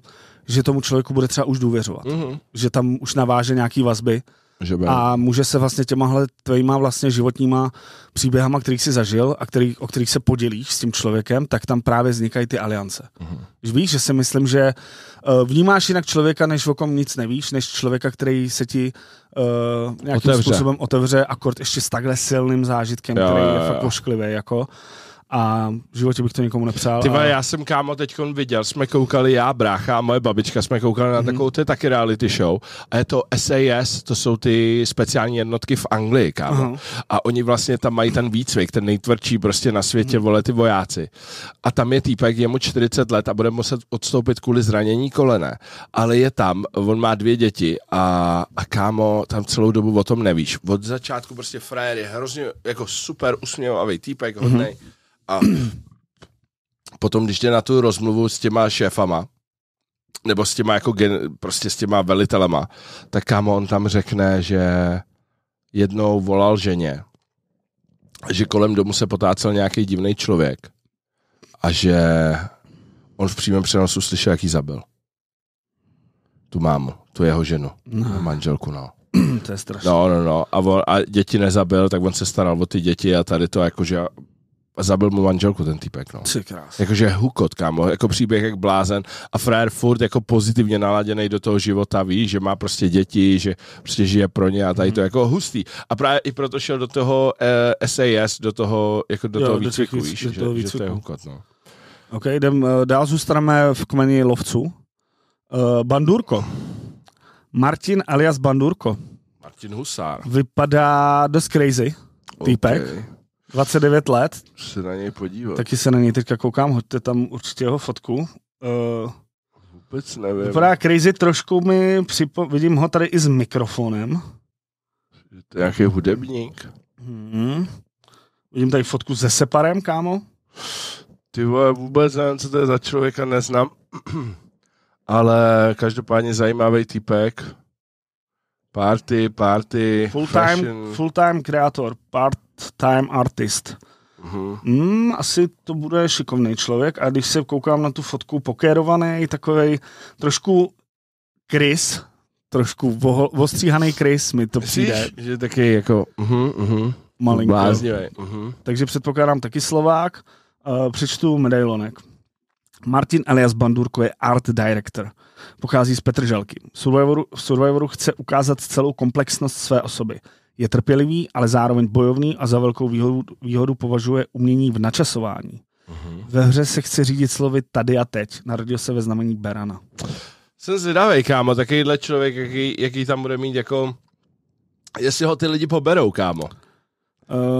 že tomu člověku bude třeba už důvěřovat. Mm-hmm. Že tam už naváže nějaký vazby že A může se vlastně těmahle tvýma vlastně životníma příběhama, který si zažil a který, o kterých se podělíš s tím člověkem, tak tam právě vznikají ty aliance. Uh-huh. víš, že si myslím, že uh, vnímáš jinak člověka, než o kom nic nevíš, než člověka, který se ti uh, nějakým otevře. způsobem otevře akord ještě s takhle silným zážitkem, jo, který jo, jo. je fakt ošklivý. Jako a v životě bych to někomu nepřál. Ty ale... já jsem kámo teď viděl, jsme koukali já, brácha a moje babička, jsme koukali na mm-hmm. takovou, to je taky reality show a je to SAS, to jsou ty speciální jednotky v Anglii, kámo. Uh-huh. A oni vlastně tam mají ten výcvik, ten nejtvrdší prostě na světě, mm-hmm. vole ty vojáci. A tam je týpek, je mu 40 let a bude muset odstoupit kvůli zranění kolene, ale je tam, on má dvě děti a, a kámo, tam celou dobu o tom nevíš. Od začátku prostě frajer je hrozně jako super usměvavý týpek, hodnej. Mm-hmm a potom, když jde na tu rozmluvu s těma šéfama, nebo s těma jako gen, prostě s těma velitelema, tak kámo, on tam řekne, že jednou volal ženě, že kolem domu se potácel nějaký divný člověk a že on v přímém přenosu slyšel, jak ji zabil. Tu mámu, tu jeho ženu, no. manželku, no. to je strašné. No, no, no. A, on, a děti nezabil, tak on se staral o ty děti a tady to jakože a zabil mu manželku ten týpek, no. Jakože hukot, kámo, jako příběh jak blázen a frajer furt jako pozitivně naladěný do toho života, ví, že má prostě děti, že prostě žije pro ně a tady to mhm. jako hustý. A právě i proto šel do toho eh, SAS, do toho, jako do jo, toho výcviku, víš, do toho že, výcviku. že to je hukot, no. OK, jdem, eh, dál zůstaneme v kmeni lovců. Uh, eh, Bandurko. Martin alias Bandurko. Martin Husár. Vypadá dost crazy týpek. Okay. 29 let. Se na něj podívat. Taky se na něj teďka koukám, hoďte tam určitě jeho fotku. Uh, Vůbec nevím. Vypadá crazy, trošku mi připo- vidím ho tady i s mikrofonem. Je to nějaký hudebník. Hmm. Vidím tady fotku se Separem, kámo. Ty vole, vůbec nevím, co to je za člověka, neznám. [clears throat] Ale každopádně zajímavý typek. Party, party. Full-time, fashion. full-time kreator, part, Time Artist. Mm-hmm. Mm, asi to bude šikovný člověk a když se koukám na tu fotku pokérovaný, takovej trošku Chris, trošku vo, ostříhaný Chris mi to přijde. Jsi, že taky jako uh-huh, mhm, mhm. uh-huh. malinký. Uh-huh. Mhm. Takže předpokládám taky Slovák. Uh, přečtu medailonek. Martin Elias Bandurko je art director. Pochází z Petrželky. V Survivoru, v Survivoru chce ukázat celou komplexnost své osoby. Je trpělivý, ale zároveň bojovný a za velkou výhodu, výhodu považuje umění v načasování. Uhum. Ve hře se chce řídit slovy tady a teď. Narodil se ve znamení Berana. Jsem zvědavý, kámo, takovýhle člověk, jaký, jaký tam bude mít jako... Jestli ho ty lidi poberou, kámo.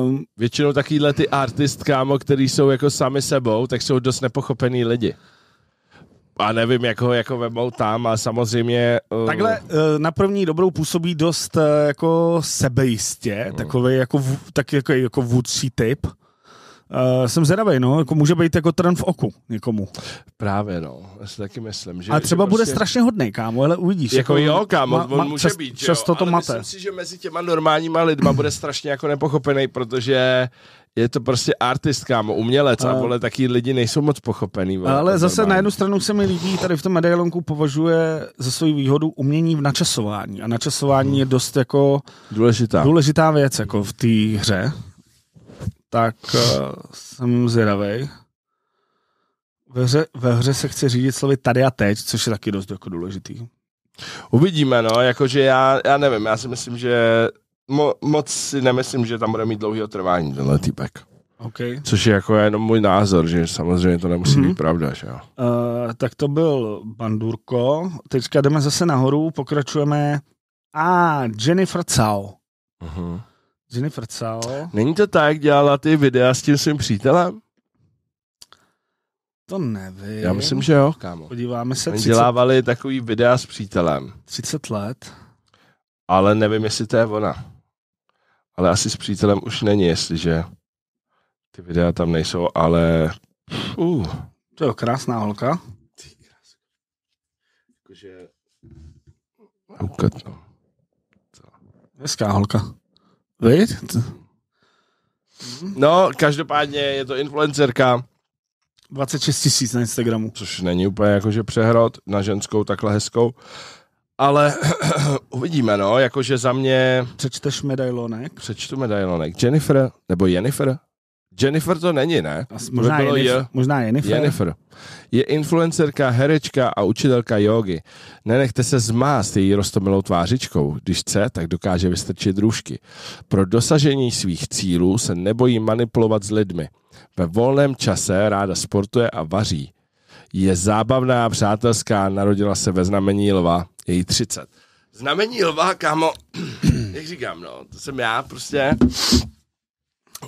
Um, Většinou takovýhle ty artist, kámo, který jsou jako sami sebou, tak jsou dost nepochopený lidi a nevím, jak ho jako vemou tam a samozřejmě... Uh... Takhle eh, na první dobrou působí dost eh, jako sebejistě, uh. Hmm. takový jako, tak jako, jako vůdčí typ. Uh, jsem zvědavý, no, jako může být jako trn v oku někomu. Právě, no, já si taky myslím. Že, a třeba že bude prostě... strašně hodný, kámo, ale uvidíš. Jako, jako jo, kámo, ma, ma, on může čas, být, čas, jo, to ale mate. myslím si, že mezi těma normálníma lidma bude strašně jako nepochopený, protože je to prostě artist, kámo, umělec a, a vole, taky lidi nejsou moc pochopený. Vole, ale zase normální. na jednu stranu se mi lidí tady v tom medailonku považuje za svou výhodu umění v načasování a načasování hmm. je dost jako důležitá, důležitá věc jako v té hře. Tak uh, jsem zvědavej. Ve hře, ve hře se chci řídit slovy tady a teď, což je taky dost jako důležitý. Uvidíme, no, jakože já, já nevím, já si myslím, že mo, moc si nemyslím, že tam bude mít dlouhý trvání tenhle týpek. Okay. Což je jako jenom můj názor, že samozřejmě to nemusí mm-hmm. být pravda. Že jo. Uh, tak to byl Bandurko. Teďka jdeme zase nahoru, pokračujeme. A ah, Jennifer Cao. Uh-huh. Jennifer Cao. Není to tak, dělala ty videa s tím svým přítelem? To nevím. Já myslím, že jo, kámo. Podíváme se. 30... dělávali takový videa s přítelem. 30 let. Ale nevím, jestli to je ona ale asi s přítelem už není, jestliže ty videa tam nejsou, ale... Uh, to je krásná holka. Ty krásná. Jakože... No. Hezká holka. Víš? No, každopádně je to influencerka. 26 tisíc na Instagramu. Což není úplně jakože přehrot na ženskou takhle hezkou ale [clears throat] uvidíme, no, jakože za mě... Přečteš medailonek? Přečtu medailonek. Jennifer, nebo Jennifer? Jennifer to není, ne? možná, by bylo Jennifer, je, možná Jennifer. Jennifer. Je influencerka, herečka a učitelka jogy. Nenechte se zmást její rostomilou tvářičkou. Když chce, tak dokáže vystrčit růžky. Pro dosažení svých cílů se nebojí manipulovat s lidmi. Ve volném čase ráda sportuje a vaří je zábavná, přátelská, narodila se ve znamení lva, Její 30. Znamení lva, kámo, [clears throat] jak říkám, no, to jsem já prostě.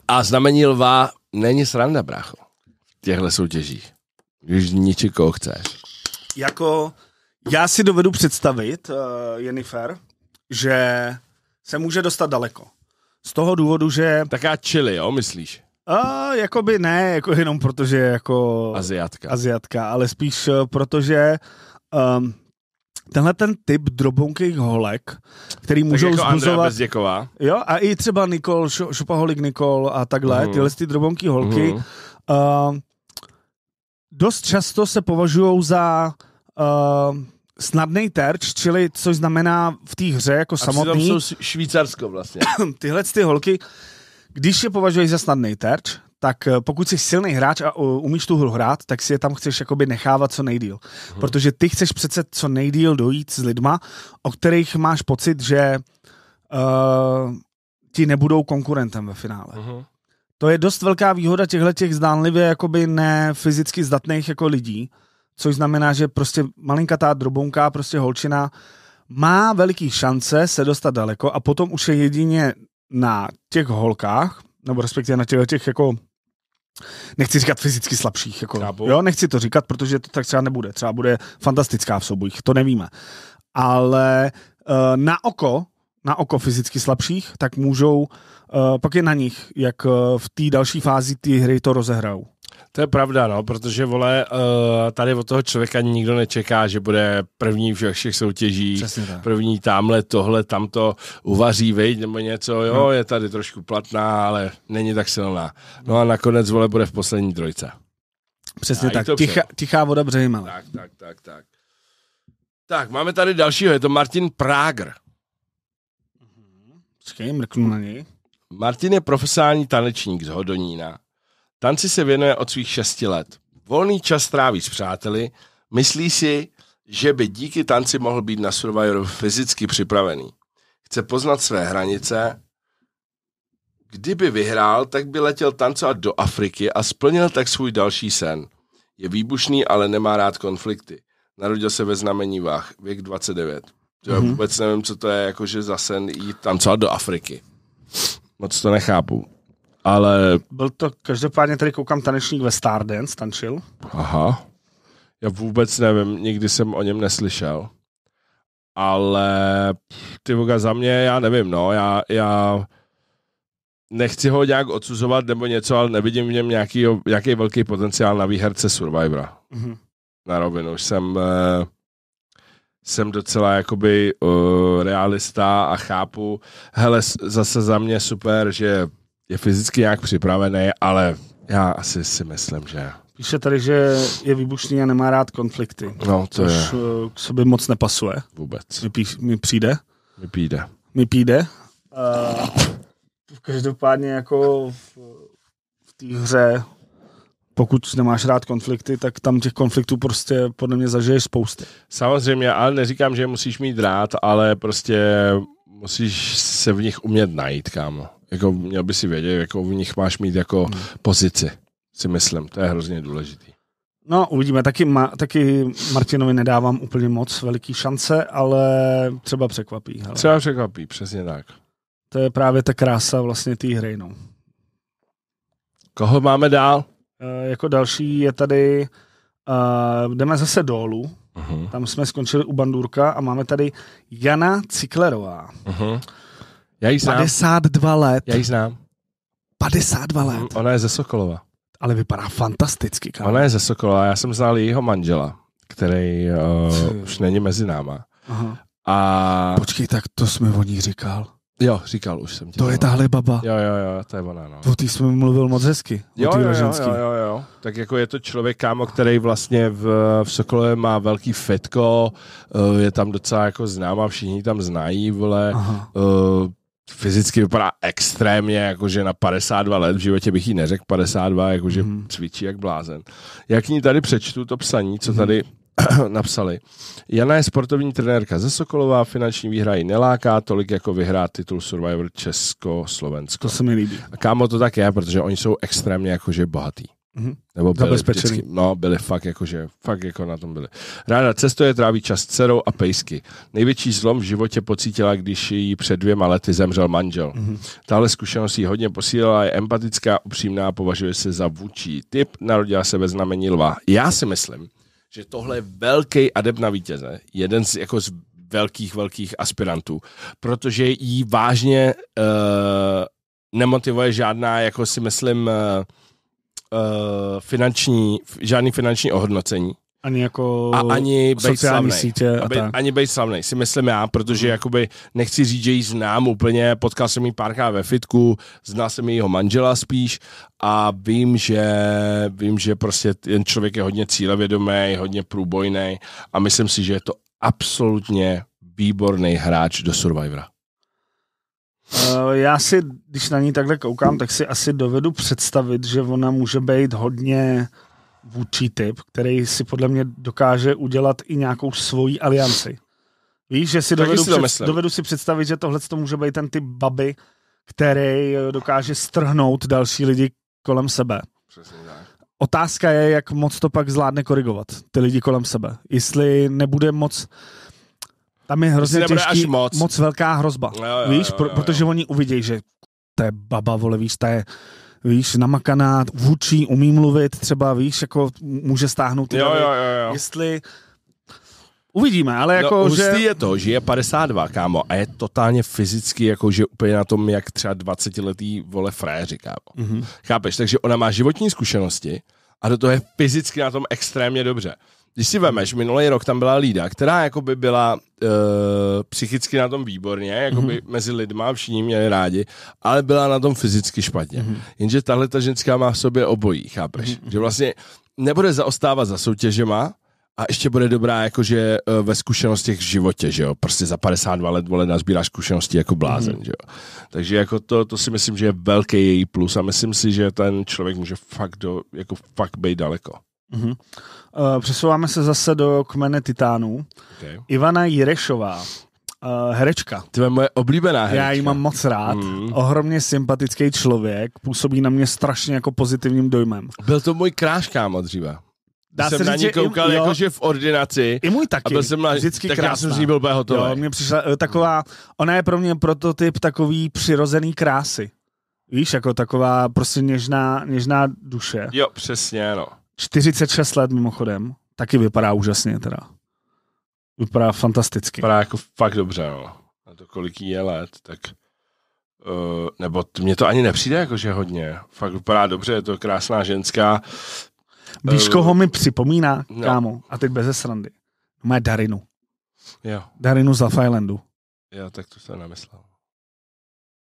A znamení lva není sranda, brácho, v těchto soutěžích. Když koho chceš. Jako, já si dovedu představit, uh, Jennifer, že se může dostat daleko. Z toho důvodu, že... Taká čili, jo, myslíš? A, jakoby ne, jako jenom protože jako... Aziatka. Aziatka, ale spíš eh, protože um, tenhle ten typ drobonkých holek, který můžou tak jako zbuzovat... Bezděková. Jo, a i třeba Nikol, šopaholik Nikol a takhle, mm. tyhle ty drobonký holky, mm. uh uh, dost často se považují za... Uh, ehm, snadný terč, čili což znamená v té hře jako a samotný. A jsou Švýcarsko vlastně. [coughs] tyhle ty holky když je považuješ za snadný terč, tak eh, pokud jsi silný hráč a eh, umíš tu hru hrát, tak si je tam chceš jakoby nechávat co nejdíl. Hmm. Protože ty chceš přece co nejdíl dojít s lidma, o kterých máš pocit, že uh, ti nebudou konkurentem ve finále. Hmm. To je dost velká výhoda těchto těch zdánlivě jakoby nefyzicky zdatných jako lidí, což znamená, že prostě malinkatá drobonka, prostě holčina má veliký šance se dostat daleko a potom už je jedině na těch holkách, nebo respektive na těch, těch jako Nechci říkat fyzicky slabších, jako, jo, nechci to říkat, protože to tak třeba nebude. Třeba bude fantastická v soubojích, to nevíme. Ale uh, na oko, na oko fyzicky slabších, tak můžou, uh, pak je na nich, jak uh, v té další fázi ty hry to rozehrajou. To je pravda, no, protože vole, eh, tady od toho člověka nikdo nečeká, že bude první v všech soutěžích, první tamhle, tohle, tamto, uvaří, vejď, nebo něco, jo, hmm. je tady trošku platná, ale není tak silná. No a nakonec, vole, bude v poslední trojce. Přesně a tak, tichá, tichá voda břejmá. Tak, tak, tak, tak. Tak, máme tady dalšího, je to Martin Prager. Počkej, mrknu na něj. Martin je profesionální tanečník z Hodonína Tanci se věnuje od svých šesti let. Volný čas tráví s přáteli, myslí si, že by díky tanci mohl být na Survivor fyzicky připravený. Chce poznat své hranice. Kdyby vyhrál, tak by letěl tancovat do Afriky a splnil tak svůj další sen. Je výbušný, ale nemá rád konflikty. Narodil se ve znamení Vách, věk 29. Mm-hmm. Já mhm. vůbec nevím, co to je jakože za sen jít tancovat do Afriky. Moc to nechápu ale... Byl to, každopádně tady koukám tanečník ve Stardance, tančil. Aha. Já vůbec nevím, nikdy jsem o něm neslyšel. Ale ty voga za mě, já nevím, no, já, já nechci ho nějak odsuzovat nebo něco, ale nevidím v něm nějaký, nějaký velký potenciál na výherce Survivora. Mm-hmm. Na rovinu. Už jsem, eh, jsem docela jakoby uh, realista a chápu, hele, zase za mě super, že je fyzicky nějak připravený, ale já asi si myslím, že... Píše tady, že je výbušný a nemá rád konflikty. No, to což je. Eh, k sobě moc nepasuje. Vůbec. Mi, pí, mi přijde. Mi píde. Mi píde. Uh, každopádně jako v, v té hře, pokud nemáš rád konflikty, tak tam těch konfliktů prostě podle mě zažiješ spousty. Samozřejmě, ale neříkám, že musíš mít rád, ale prostě musíš se v nich umět najít, kámo jako měl by si vědět, jako v nich máš mít jako hmm. pozici, si myslím, to je hrozně důležitý. No, uvidíme. Taky, ma, taky Martinovi nedávám úplně moc veliký šance, ale třeba překvapí. Hele. Třeba překvapí, přesně tak. To je právě ta krása vlastně té hry. No. Koho máme dál? E, jako další je tady, e, jdeme zase dolů, uh-huh. tam jsme skončili u Bandurka a máme tady Jana Ciklerová. Uh-huh. Já ji znám. 52 let. Já ji znám. 52 let. Mm, ona je ze Sokolova. Ale vypadá fantasticky. Kámo. Ona je ze Sokolova. Já jsem znal jejího manžela, který uh, už není mezi náma. Aha. A... Počkej, tak to jsme o ní říkal. Jo, říkal už jsem ti. To je tahle baba. Jo, jo, jo, to je ona, no. O ty jsme mluvil moc hezky. Jo, jo, jo, jo, jo, jo. Tak jako je to člověk, kámo, který vlastně v, v Sokolově má velký fetko, eh, je tam docela jako známa, všichni tam znají, vole. Aha. Eh, fyzicky vypadá extrémně, jakože na 52 let, v životě bych jí neřekl 52, jakože mm. cvičí jak blázen. Jak ní tady přečtu to psaní, co tady mm. [clears throat] napsali. Jana je sportovní trenérka ze Sokolová, finanční výhra ji neláká tolik, jako vyhrát titul Survivor Česko-Slovensko. To se mi líbí. A kámo to tak je, protože oni jsou extrémně jakože bohatý. Mm-hmm. Nebo byli vždycky, no, byli fakt jako, že fakt jako na tom byli. Ráda cestuje, tráví čas s dcerou a pejsky. Největší zlom v životě pocítila, když jí před dvěma lety zemřel manžel. Mm-hmm. Tahle zkušenost jí hodně posílila, je empatická, upřímná, považuje se za vůči typ, narodila se ve znamení lva. Já si myslím, že tohle je velký adept na vítěze, jeden z, jako z velkých, velkých aspirantů, protože jí vážně uh, nemotivuje žádná, jako si myslím, uh, Eh, finanční, žádný finanční ohodnocení. Ani jako a ani sociální slavnej. sítě a tak. Ani být slavnej, si myslím já, protože jakoby nechci říct, že ji znám úplně, potkal jsem ji párkrát ve fitku, znal jsem jejího manžela spíš a vím, že vím, že prostě ten člověk je hodně cílevědomý, hodně průbojný a myslím si, že je to absolutně výborný hráč do Survivora. Eh, já si, když na ní takhle koukám, tak si asi dovedu představit, že ona může být hodně vůči typ, který si podle mě dokáže udělat i nějakou svoji alianci. Víš, že si, dovedu, si před, dovedu si představit, že tohle to může být ten typ baby, který eh, dokáže strhnout další lidi kolem sebe. Přesně tak. Otázka je, jak moc to pak zvládne korigovat ty lidi kolem sebe. Jestli nebude moc tam je hrozně těžký, moc. moc velká hrozba. Jo, jo, víš, jo, jo, jo. protože oni uvidějí, že to je baba, vole, víš, ta je víš, namakaná, vůči, umí mluvit, třeba, víš, jako může stáhnout ty jo, jo, jo, jo. Jestli Uvidíme, ale no, jako, no, že... je to, že je 52, kámo, a je totálně fyzicky, jako, že úplně na tom, jak třeba 20-letý vole fréři, kámo. Mm-hmm. Chápeš? Takže ona má životní zkušenosti a do toho je fyzicky na tom extrémně dobře když si vemeš, minulý rok tam byla Lída, která jakoby byla uh, psychicky na tom výborně, jakoby mm-hmm. mezi lidma všichni měli rádi, ale byla na tom fyzicky špatně. Mm-hmm. Jenže tahle ta ženská má v sobě obojí, chápeš? Mm-hmm. Že vlastně nebude zaostávat za soutěžema, a ještě bude dobrá jakože eh, ve zkušenostech v životě, že jo. Prostě za 52 let, vole, nazbíráš zkušenosti jako blázen, mm-hmm. že jo. Takže jako to, to si myslím, že je velký její plus a myslím si, že ten člověk může fakt do, jako fakt být daleko. Uh-huh. Uh, přesouváme se zase do kmene titánů. Okay. Ivana Jirešová, uh, herečka. To je moje oblíbená herečka. Já ji mám moc rád. Mm. Ohromně sympatický člověk, působí na mě strašně jako pozitivním dojmem. Byl to můj kráš kámo dříve. Dá jsem se na ní koukal jakože v ordinaci. I můj taky. A byl jsem na, vždycky tak krásná. já jsem z ní byl hotový. Jo, mě přišla eh, taková, ona je pro mě prototyp takový přirozený krásy. Víš, jako taková prostě něžná, něžná duše. Jo, přesně, no. 46 let mimochodem, taky vypadá úžasně teda. Vypadá fantasticky. Vypadá jako fakt dobře, no. A to kolik je let, tak... Uh, nebo t- mně to ani nepřijde jako, že hodně. Fakt vypadá dobře, je to krásná ženská. Víš, uh, koho mi připomíná, no. kámo? A teď bez srandy. No, má Darinu. Jo. Darinu z Lafaylandu. Jo, tak to jsem nemyslel.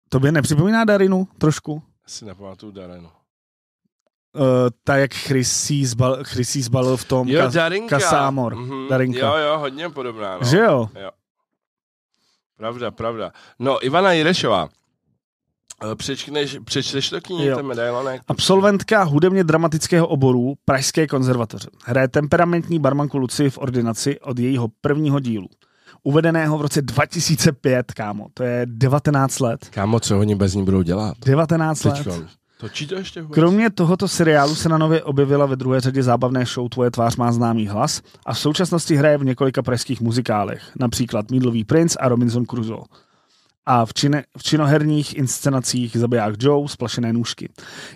Tobě nepřipomíná Darinu trošku? Asi nepamatuju Darinu uh, eh, ta, jak Chrissy, zbal, Chrissy zbalil v tom jo, ka, Kasámor. Mm-hmm. Darinka. Jo, jo, hodně podobná. No. Že jo? jo? Pravda, pravda. No, Ivana Jirešová. Eh, přečteš, přečteš to knihy, ten medailonek? Jako- Absolventka hudebně dramatického oboru Pražské konzervatoře. Hraje temperamentní barmanku Luci v ordinaci od jejího prvního dílu. Uvedeného v roce 2005, kámo. To je 19 let. Kámo, co oni bez ní budou dělat? 19 Teď let. Točí to ještě vůbec? Kromě tohoto seriálu se na nově objevila ve druhé řadě zábavné show Tvoje tvář má známý hlas a v současnosti hraje v několika pražských muzikálech, například Mídlový princ a Robinson Crusoe. A v, čine, v činoherních inscenacích Zabiják Joe, Splašené nůžky.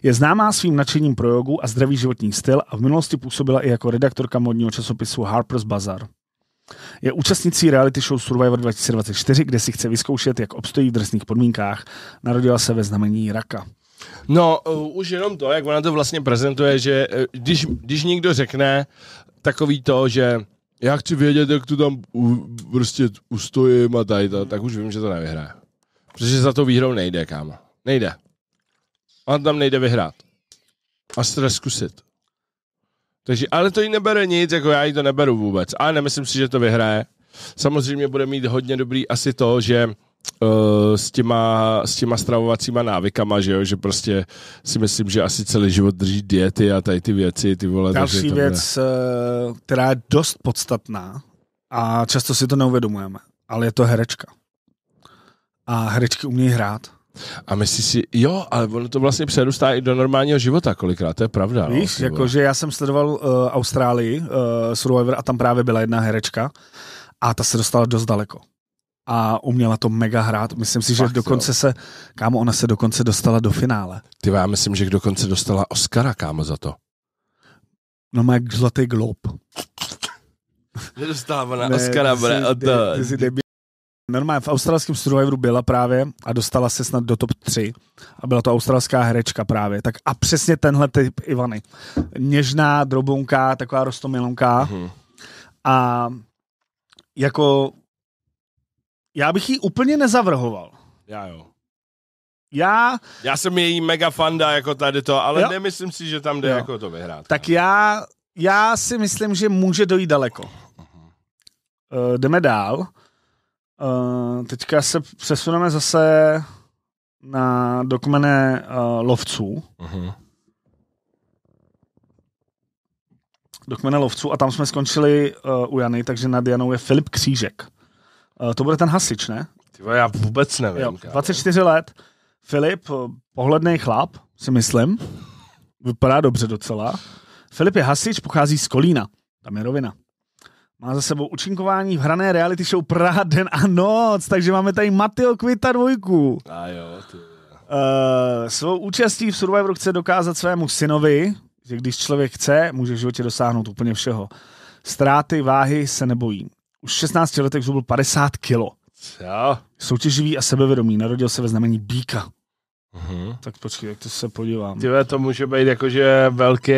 Je známá svým nadšením pro jogu a zdravý životní styl a v minulosti působila i jako redaktorka modního časopisu Harper's Bazaar. Je účastnicí reality show Survivor 2024, kde si chce vyzkoušet, jak obstojí v drsných podmínkách. Narodila se ve znamení raka. No, uh, už jenom to, jak ona to vlastně prezentuje, že uh, když, když někdo řekne takový to, že já chci vědět, jak tu tam u, prostě ustojím a tady to, tak už vím, že to nevyhraje. Protože za to výhrou nejde, kámo. Nejde. A tam nejde vyhrát. A stres zkusit. Takže, ale to jí nebere nic, jako já jí to neberu vůbec. Ale nemyslím si, že to vyhraje. Samozřejmě bude mít hodně dobrý asi to, že Eh, s těma, s těma stravovacíma návykama, že jo, že prostě si myslím, že asi celý život drží diety a tady ty věci, ty vole. Další to věc, ne. Eh, která je dost podstatná a často si to neuvědomujeme, ale je to herečka. A herečky umějí hrát. A myslíš si, jo, ale ono to vlastně přerůstá i do normálního života kolikrát, to je pravda. No, Víš, no, jakože já jsem sledoval uh, Austrálii, uh, Survivor a tam právě byla jedna herečka a ta se dostala dost daleko a uměla to mega hrát. Myslím si, že Fakt, dokonce jo. se, kámo, ona se dokonce dostala do finále. Ty já myslím, že dokonce dostala Oscara, kámo, za to. No má jak zlatý glob. Nedostává dostává na Oscara, bre, od to. Normálně v australském Survivoru byla právě a dostala se snad do top 3 a byla to australská herečka právě. Tak a přesně tenhle typ Ivany. Něžná, drobonká, taková rostomilonká mm-hmm. a jako já bych ji úplně nezavrhoval. Já jo. Já... Já jsem její mega fanda jako tady to, ale jo. nemyslím si, že tam jde jo. jako to vyhrát. Tak já, já si myslím, že může dojít daleko. Uh, jdeme dál. Uh, teďka se přesuneme zase na dokmene uh, lovců. Uh-huh. Dokmene lovců a tam jsme skončili uh, u Jany, takže nad Janou je Filip Křížek. Eh, to bude ten hasič, ne? Tyvo, já vůbec nevím. Jo, 24 kámo. let, Filip, eh, pohledný chlap, si myslím. Vypadá dobře docela. Filip je hasič, pochází z Kolína. Tam je rovina. Má za sebou učinkování v hrané reality show Praha den a noc, takže máme tady Matyho Kvita dvojku. A jo, ty. Uh, svou účastí v Survivor chce dokázat svému synovi, že když člověk chce, může v životě dosáhnout úplně všeho. Ztráty, váhy se nebojí. Už v 16 letech zhubl 50 kilo. Co? Soutěživý a sebevědomý. Narodil se ve znamení býka. huh mhm. Tak počkej, jak to se podívám. Tyve, to může být jakože velký...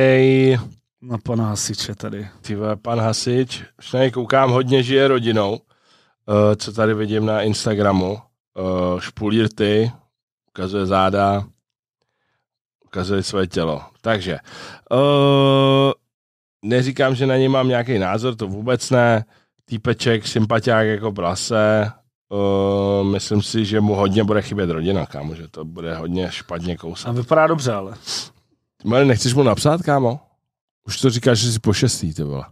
Na pana Hasiče tady. Tyve, pan Hasič, už na něj koukám, hodně žije rodinou, uh, co tady vidím na Instagramu. Uh, špulír ty, ukazuje záda, ukazuje své tělo. Takže, uh, neříkám, že na něj mám nějaký názor, to vůbec ne týpeček, sympatiák jako prase, Uh, eh, myslím si, že mu hodně bude chybět rodina, kámo, že to bude hodně špatně kousat. A vypadá dobře, ale. Mali, nechceš mu napsat, kámo? Už to říkáš, že jsi po šestý, ty vole.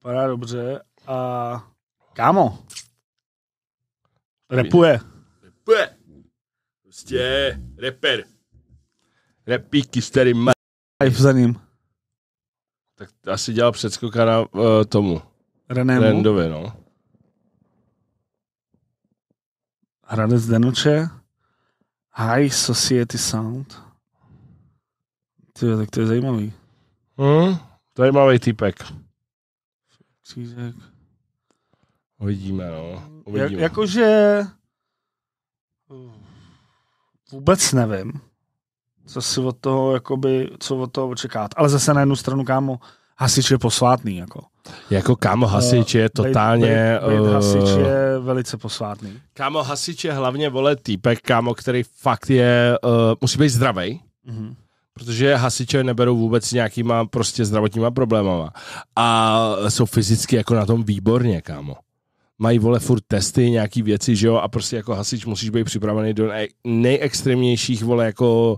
Vypadá dobře a... Kámo. Repuje. Repuje. Prostě reper. Repíky s terým za ním. Tak asi dělal předskokana uh, eh, tomu. Renému. Rendovi, no. Hradec Denoče. High Society Sound. Ty, tak to je zajímavý. Hmm, zajímavý typek. Křížek. Uvidíme, no. Uvidíme. Jak, jakože vůbec nevím, co si od toho, jakoby, co od toho očekávat. Ale zase na jednu stranu, kámo, hasič je posvátný, jako. Jako kámo eh, hasič je totálně... Bejt, bejt eh, hasič je velice posvátný. Kámo hasič je hlavně, vole, týpek, kámo, který fakt je, uh, musí být zdravý. Mm-hmm protože hasiče neberou vůbec nějakýma prostě zdravotníma problémama. A jsou fyzicky jako na tom výborně, kámo. Mají, vole, furt testy, nějaký věci, že jo, a prostě jako hasič musíš být připravený do nej- nejextrémnějších, vole, jako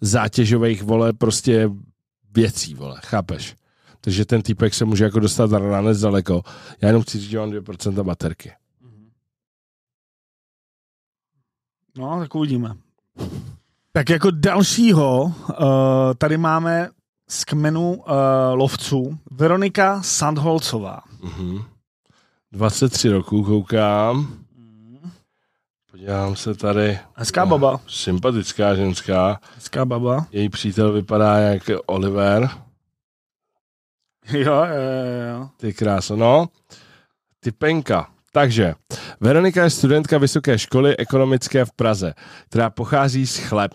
zátěžových, vole, prostě věcí, vole, chápeš? Takže ten týpek se může jako dostat na ranec daleko. Já jenom chci říct, že mám 2% baterky. No, tak uvidíme. Tak jako dalšího uh, tady máme z kmenu uh, lovců Veronika Sandholcová. Uh-huh. 23 roků koukám. Podívám se tady. Hezká baba. Sympatická ženská. Hezká baba. Její přítel vypadá jak Oliver. [laughs] Jo, jo, jo. Ty krása, no. penka. Takže, Veronika je studentka Vysoké školy ekonomické v Praze, která pochází z chleb.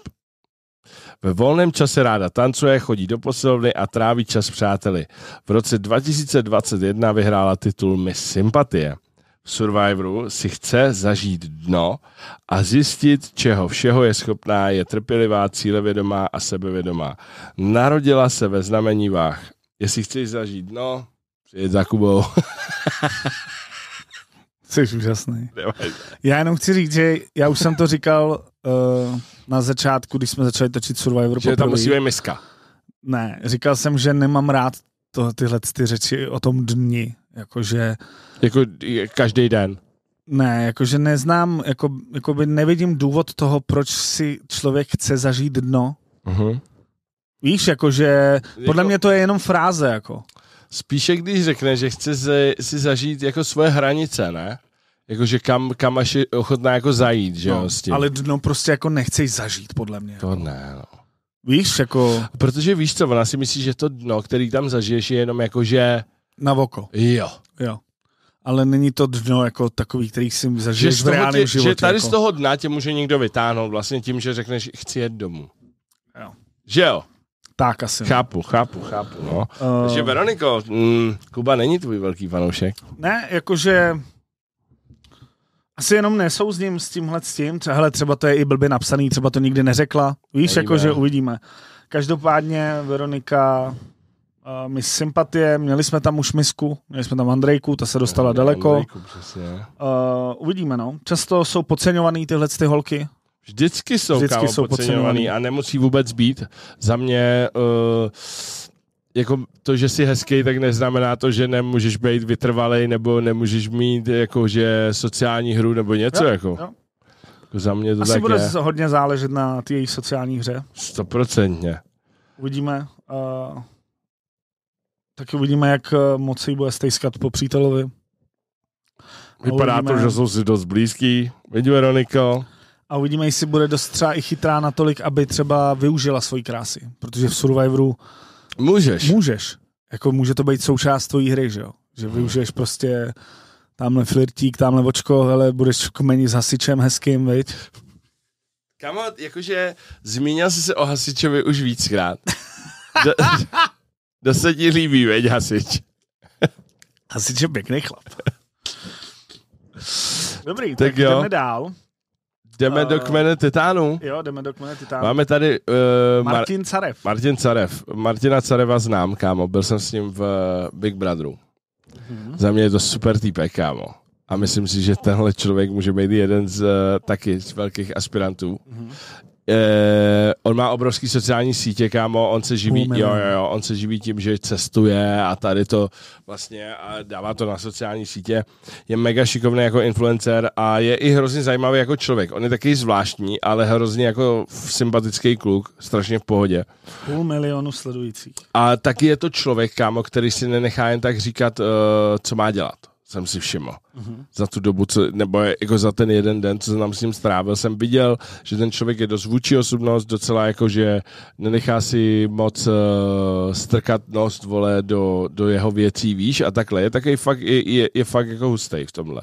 Ve volném čase ráda tancuje, chodí do posilovny a tráví čas přáteli. V roce 2021 vyhrála titul Miss Sympatie. V Survivoru si chce zažít dno a zjistit, čeho všeho je schopná, je trpělivá, cílevědomá a sebevědomá. Narodila se ve znamení váh Jestli chceš zažít, no, přijed za Kubou. Jsi úžasný. Já jenom chci říct, že já už jsem to říkal uh, na začátku, když jsme začali točit Survivor. Že tam musí být miska. Ne, říkal jsem, že nemám rád to, tyhle ty řeči o tom dni. Jakože... Jako každý den. Ne, jakože neznám, jako, jako by nevidím důvod toho, proč si člověk chce zažít dno. Uh-huh. Víš, jakože podle jako, mě to je jenom fráze, jako. Spíše když řekne, že chce si, si zažít jako svoje hranice, ne? Jakože kam, kam až je ochotná jako zajít, že no, jo, Ale no prostě jako nechceš zažít, podle mě. To jako. ne, no. Víš, jako... Protože víš co, ona si myslí, že to dno, který tam zažiješ, je jenom jakože... Na voko. Jo. Jo ale není to dno jako takový, který si zažiješ že v reálném životě. Že tady jako. z toho dna tě může někdo vytáhnout vlastně tím, že řekneš, chci jet domů. Jo. Že jo? Tak asi. Chápu, chápu, chápu. No. Uh... Takže Veroniko, mm, Kuba není tvůj velký fanoušek. Ne, jakože asi jenom nesouzním s tímhle s tím, třeba, třeba to je i blbě napsaný, třeba to nikdy neřekla. Víš, jakože uvidíme. Každopádně Veronika uh, my sympatie, měli jsme tam už misku, měli jsme tam Andrejku, ta se dostala daleko. Andrejku, přesně. uh, uvidíme, no. Často jsou podceňovaný tyhle ty holky, Vždycky jsou, Vždycky kámo, jsou podceňovaný a nemusí vůbec být. Za mě uh, jako to, že jsi hezký, tak neznamená to, že nemůžeš být vytrvalý nebo nemůžeš mít jako, že sociální hru nebo něco. Jo, jako. Jo. jako za mě to Asi tak bude je. hodně záležet na té její sociální hře. Stoprocentně. Uvidíme. Uh, taky uvidíme, jak eh, moc jí bude stejskat po přítelovi. Vypadá uvidíme. to, že jsou si dost blízký. Vidíme, Veroniko a uvidíme, jestli bude dost třeba i chytrá natolik, aby třeba využila svoji krásy, protože v Survivoru můžeš. můžeš. Jako může to být součást tvojí hry, že jo? Že využiješ prostě tamhle flirtík, tamhle očko, hele, budeš v kmeni s hasičem hezkým, viď? Kamo, jakože zmínil jsi se o hasičovi už víckrát. [laughs] Do, do se ti líbí, veď, hasič? hasič je pěkný chlap. [laughs] Dobrý, tak, tak jo. jdeme dál. Jdeme uh, do eh, kmene Titánů. Jo, jdeme do kmene Titánů. Máme tady... Uh, eh, Martin Mar- Martin Carev. Martina Careva znám, kámo. Byl jsem s ním v eh, Big Brotheru. Hmm. Za mě je to super týpek, kámo. A myslím si, že tenhle člověk může být jeden z uh, taky z velkých aspirantů. Mm-hmm. Uh, on má obrovský sociální sítě, kámo, on se živí, jo, jo, jo, on se živí tím, že cestuje a tady to vlastně a dává to na sociální sítě. Je mega šikovný jako influencer a je i hrozně zajímavý jako člověk. On je taky zvláštní, ale hrozně jako sympatický kluk, strašně v pohodě. Půl milionu sledujících. A taky je to člověk, kámo, který si nenechá jen tak říkat, uh, co má dělat jsem si všiml. Mm-hmm. Za tu dobu, co, nebo jako za ten jeden den, co jsem tam s ním strávil, jsem viděl, že ten člověk je dost vůči osobnost, docela jako, že nenechá si moc uh, strkat nos, vole, do, do jeho věcí, víš, a takhle. Je takový fakt, je, je, je fakt jako hustej v tomhle.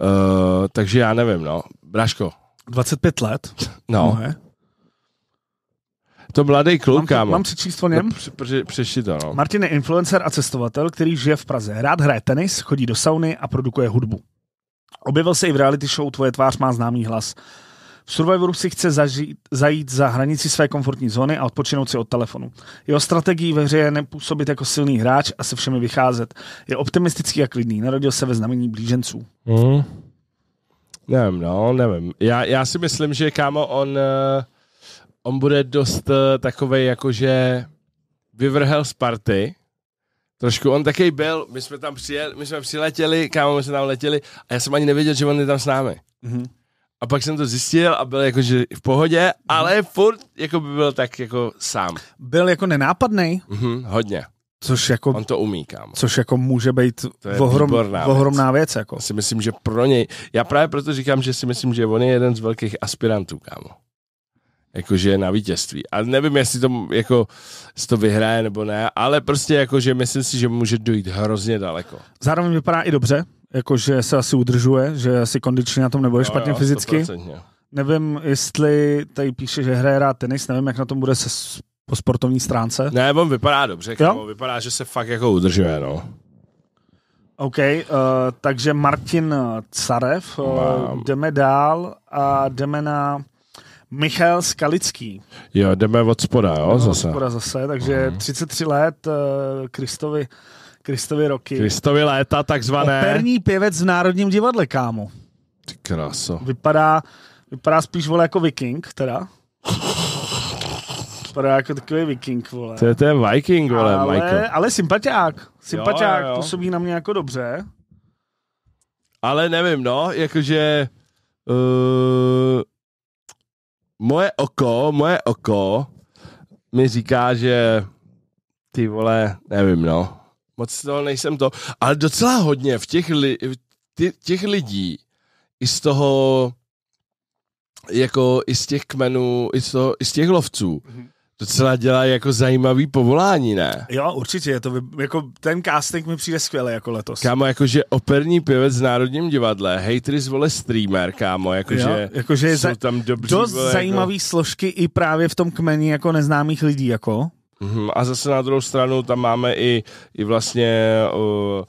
Uh, takže já nevím, no. Braško. 25 let? No. Moje. To mladý kluk, mám, kámo. Mám přečíst o něm? No, pře, pře, to, no. Martin je influencer a cestovatel, který žije v Praze. Rád hraje tenis, chodí do sauny a produkuje hudbu. Objevil se i v reality show Tvoje tvář má známý hlas. V Survivoru si chce zažít, zajít za hranici své komfortní zóny a odpočinout si od telefonu. Jeho strategií ve hře je nepůsobit jako silný hráč a se všemi vycházet. Je optimistický a klidný. Narodil se ve znamení blíženců. Mm. Nevím, no, nevím. Já, já si myslím, že kámo, on... Uh on bude dost eh, takovej jakože vyvrhel z party, Trošku, on taky byl, my jsme tam přijeli, my jsme přiletěli, kámo, my jsme tam letěli a já jsem ani nevěděl, že on je tam s námi. Mm-hmm. A pak jsem to zjistil a byl jakože v pohodě, mm-hmm. ale furt jako by byl tak jako sám. Byl jako nenápadný? Mm-hmm, hodně. Což jako, on to umí, kámo. Což jako může být to je ohrom, věc. ohromná věc. Jako. Já si myslím, že pro něj, já právě proto říkám, že si myslím, že on je jeden z velkých aspirantů, kámo jakože na vítězství. A nevím, jestli to, jako, jestli to vyhraje nebo ne, ale prostě jakože myslím si, že může dojít hrozně daleko. Zároveň vypadá i dobře, jakože se asi udržuje, že asi kondičně na tom nebude jo, špatně jo, fyzicky. Nevím, jestli tady píše, že hraje rád tenis, nevím, jak na tom bude se po sportovní stránce. Ne, on vypadá dobře, kámo, vypadá, že se fakt jako udržuje, no. OK, uh, takže Martin Carev, uh, eh, jdeme dál a jdeme na Michal Skalický. Jo, jdeme od spoda, jo, jdeme zase. Od spoda zase, takže uh-huh. Mhm. 33 let uh, Kristovi, Kristovi roky. Kristovi léta, takzvané. Operní pěvec v Národním divadle, kámo. Ty kráso. Vypadá, vypadá spíš, vole, jako viking, teda. Vypadá jako takový viking, vole. To je ten viking, vole, ale, Michael. Ale sympatiák. Sympatiák jo, jo. působí na mě jako dobře. Ale nevím, no, jakože... Uh moje oko, moje oko mi říká, že ty vole, nevím no, moc toho nejsem to, ale docela hodně v těch, li, v těch lidí i z toho, jako i z těch kmenů, i z, toho, i z těch lovců, mm-hmm docela dělá jako zajímavý povolání, ne? Jo, určitě, je to, jako ten casting mi přijde skvěle jako letos. Kámo, jakože operní pěvec v Národním divadle, hejtry vole streamer, kámo, jakože, jakože jsou za, tam dobří, Dost vole, jako- zajímavý jako... složky i právě v tom kmeni jako neznámých lidí, jako. Mhm, a zase na druhou stranu tam máme i, i vlastně... Uh,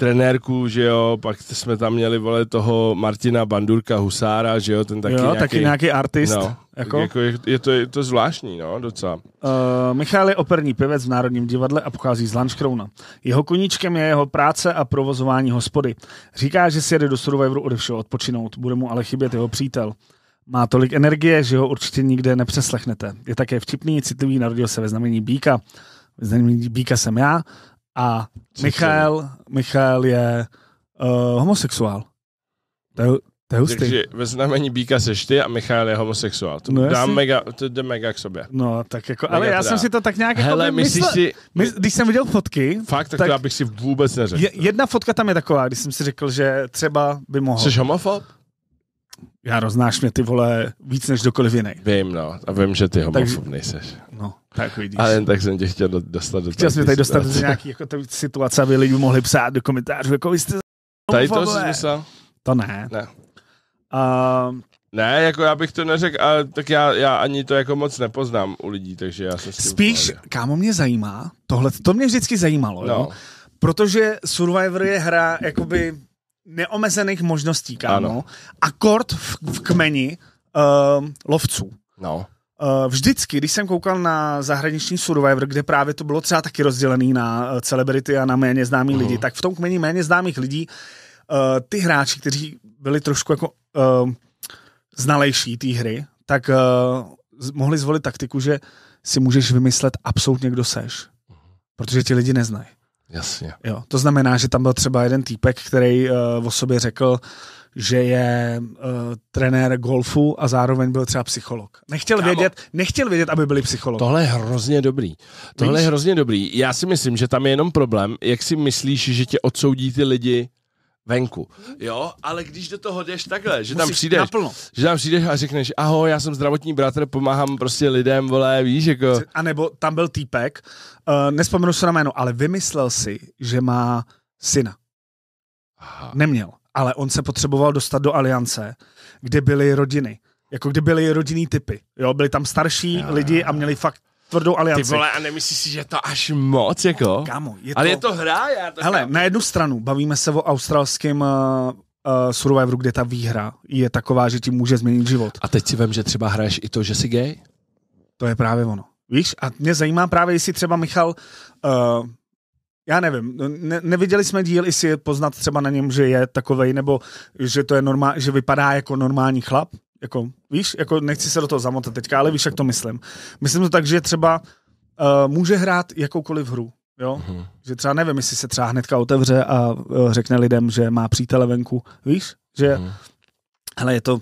trenérku, že jo, pak jsme tam měli, vole, toho Martina Bandurka Husára, že jo, ten taky jo, nějaký, taky nějaký artist. No, jako? jako je, je, to, je to zvláštní, no, docela. Uh, Michal je operní pivec v Národním divadle a pochází z Lanškrouna. Jeho koníčkem je jeho práce a provozování hospody. Říká, že si jede do Survivoru ode všeho odpočinout, bude mu ale chybět jeho přítel. Má tolik energie, že ho určitě nikde nepřeslechnete. Je také vtipný, citlivý, narodil se ve znamení Bíka. Ve znamení Bíka jsem já a Michal, Michal je uh, homosexuál. To je, to je hustý. Takže ve znamení Bíka seš ty a Michal je homosexuál. To, no dám mega, to jde mega k sobě. No, tak jako, mega ale já teda. jsem si to tak nějak Hele, jako myslel, si... my, když jsem viděl fotky... Fakt, tak, tak to já bych si vůbec neřekl. jedna fotka tam je taková, když jsem si řekl, že třeba by mohl. Jsi homofob? já roznáš mě ty vole víc než dokoliv jiný. Vím, no. A vím, že ty homofob tak, nejseš. No, tak vidíš. Ale jen tak jsem tě chtěl dostat do Chtěl jsem tady dostat do nějaký jako situace, aby lidi mohli psát do komentářů, jako vy jste Tady to jsi myslel? To ne. Ne. Uh, ne, jako já bych to neřekl, ale tak já, já ani to jako moc nepoznám u lidí, takže já se Spíš, kámo, mě zajímá, tohle, to mě vždycky zajímalo, no. jo? protože Survivor je hra, jakoby neomezených možností, kámo. Ano. Akord v, v kmeni uh, lovců. No. Uh, vždycky, když jsem koukal na zahraniční Survivor, kde právě to bylo třeba taky rozdělený na eh, celebrity a na méně známý mm. lidi, mhm. tak v tom kmeni méně známých lidí uh, ty hráči, kteří byli trošku jako uh, znalejší té hry, tak uh, mohli zvolit taktiku, že si můžeš vymyslet absolutně, kdo seš. Mhm. Protože ti lidi neznají. Jasně. Jo, to znamená, že tam byl třeba jeden týpek, který uh, o sobě řekl, že je uh, trenér golfu a zároveň byl třeba psycholog. Nechtěl Kámo. vědět, nechtěl vědět, aby byli psycholog. Tohle je hrozně dobrý. Tohle Víš? je hrozně dobrý. Já si myslím, že tam je jenom problém, jak si myslíš, že tě odsoudí ty lidi venku. Mhm. Jo, ale když do toho jdeš takhle, že tam přijdeš, naplno. že tam přijdeš a řekneš, ahoj, já jsem zdravotní bratr, pomáhám prostě lidem, vole, víš, jako. A nebo tam byl týpek, uh, nespomenu se na jméno, ale vymyslel si, že má syna. Aha. Neměl, ale on se potřeboval dostat do aliance, kde byly rodiny. Jako kdy byly rodinný typy. Jo, byli tam starší já, lidi a měli fakt tvrdou alianci. Ty vole, a nemyslíš si, že to až moc, jako? No, kámo, je to... Ale je to hra, já to Hele, kámo. na jednu stranu bavíme se o australském uh, uh, Survivoru, kde ta výhra je taková, že ti může změnit život. A teď si vím, že třeba hraješ i to, že jsi gay? To je právě ono. Víš, a mě zajímá právě, jestli třeba Michal, uh, já nevím, ne, neviděli jsme díl, jestli je poznat třeba na něm, že je takovej, nebo že to je normál, že vypadá jako normální chlap, jako, víš, jako nechci se do toho zamotat teďka, ale víš, jak to myslím. Myslím to tak, že třeba uh, může hrát jakoukoliv hru. Jo? Mm-hmm. Že třeba nevím, jestli se třeba hnedka otevře a uh, řekne lidem, že má přítele venku. Víš, že mm-hmm. hele, je to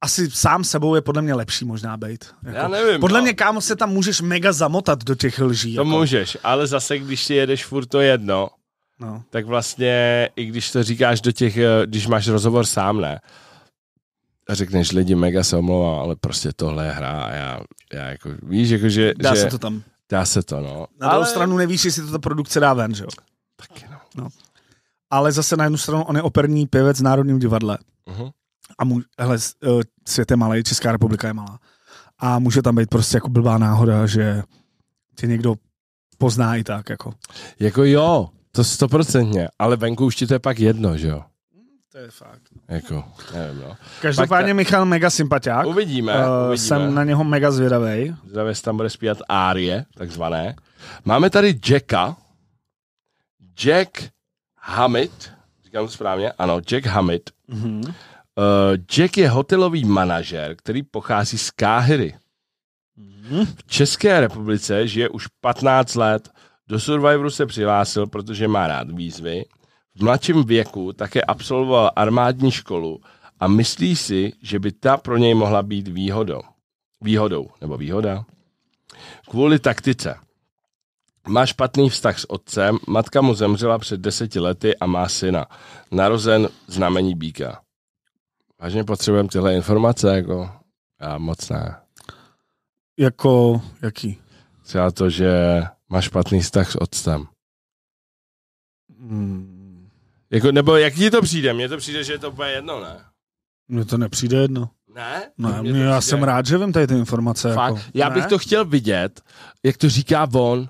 asi sám sebou je podle mě lepší možná být. Jako, Já nevím. Podle no. mě, kámo, se tam můžeš mega zamotat do těch lží. To jako. můžeš, ale zase, když si jedeš furt to jedno, no. tak vlastně, i když to říkáš do těch, eh, když máš rozhovor sám, ne, řekneš lidi, mega se omlouvám, ale prostě tohle je hra a já, já jako, víš, jako že... Dá že, se to tam. Dá se to, no. Na druhou ale... stranu nevíš, jestli to ta produkce dá ven, že jo? Taky no. no. Ale zase na jednu stranu on je operní pěvec v Národním divadle. Uh-huh. A mu, hele, eh, svět je malý, Česká republika je malá. A může tam být prostě jako blbá náhoda, že tě někdo pozná i tak, jako. Jako jo, to stoprocentně, ale venku už ti to je pak jedno, že jo? To je fakt. No. Jako, nevím, no. Každopádně Pak, Michal mega sympatiák. Uvidíme, uh, uvidíme. Jsem na něho mega zvědavej. Zvědavý, tam bude zpívat árie, takzvané. Máme tady Jacka. Jack Hamid. Říkám to správně? Ano, Jack Hamid. Mm-hmm. Uh, eh, Jack je hotelový manažer, který pochází z Káhyry. Mm-hmm. V České republice žije už 15 let. Do Survivoru se přihlásil, protože má rád výzvy v mladším věku také absolvoval armádní školu a myslí si, že by ta pro něj mohla být výhodou. Výhodou, nebo výhoda? Kvůli taktice. Má špatný vztah s otcem, matka mu zemřela před deseti lety a má syna. Narozen znamení býka. Vážně potřebujeme tyhle informace, jako já moc ne. Jako jaký? Třeba to, že má špatný vztah s otcem. Hmm. Jako, nebo jak ti to přijde? Mně to přijde, že je to úplně jedno, ne? Mně to nepřijde jedno. Ne? Ne, no, mě mě já jsem rád, že vím tady ty informace. Fakt? Jako. Já ne? bych to chtěl vidět, jak to říká on.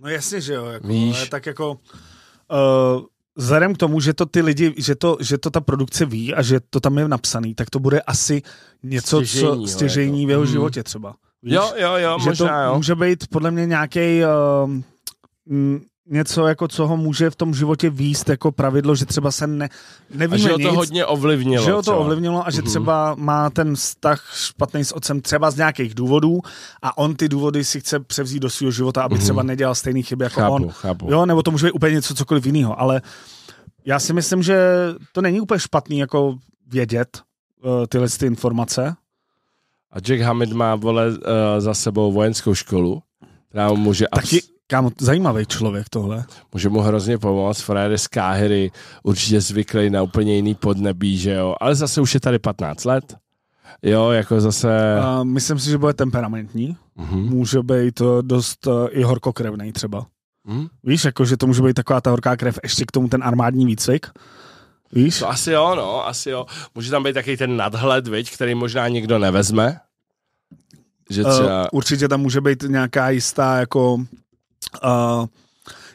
No jasně, že jo. Jako, Víš? tak jako... Uh, vzhledem k tomu, že to ty lidi, že to, že to ta produkce ví a že to tam je napsaný, tak to bude asi něco, stěžení, co stěžení jo, v jeho hmm. životě třeba. Víš? Jo, jo, jo, že možná, to jo. může být podle mě nějaký uh, eh, něco, jako co ho může v tom životě výst jako pravidlo, že třeba se ne, nevíme a že ho to nic, hodně ovlivnilo. Že ho to třeba. ovlivnilo a že mhm. třeba má ten vztah špatný s otcem třeba z nějakých důvodů a on ty důvody si chce převzít do svého života, aby mhm. třeba nedělal stejný chyby jako chápu, on. Chápu. Jo, nebo to může být úplně něco cokoliv jiného, ale já si myslím, že to není úplně špatný jako vědět uh, tyhle ty informace. A Jack Hamid má, vole, uh, za sebou vojenskou školu, která mu může... Abs- Taky, Kámo, zajímavý člověk tohle. Může mu hrozně pomoct, frajer z Káhery. určitě zvyklý na úplně jiný podnebí, že jo, ale zase už je tady 15 let. Jo, jako zase... Uh, myslím si, že bude temperamentní, uh-huh. může být dost uh, i horkokrevný třeba. Uh-huh. Víš, jako, že to může být taková ta horká krev, ještě k tomu ten armádní výcvik. Víš? To asi jo, no, asi jo. Může tam být takový ten nadhled, viď, který možná nikdo nevezme. Že eh, třeba... uh, určitě tam může být nějaká jistá jako uh,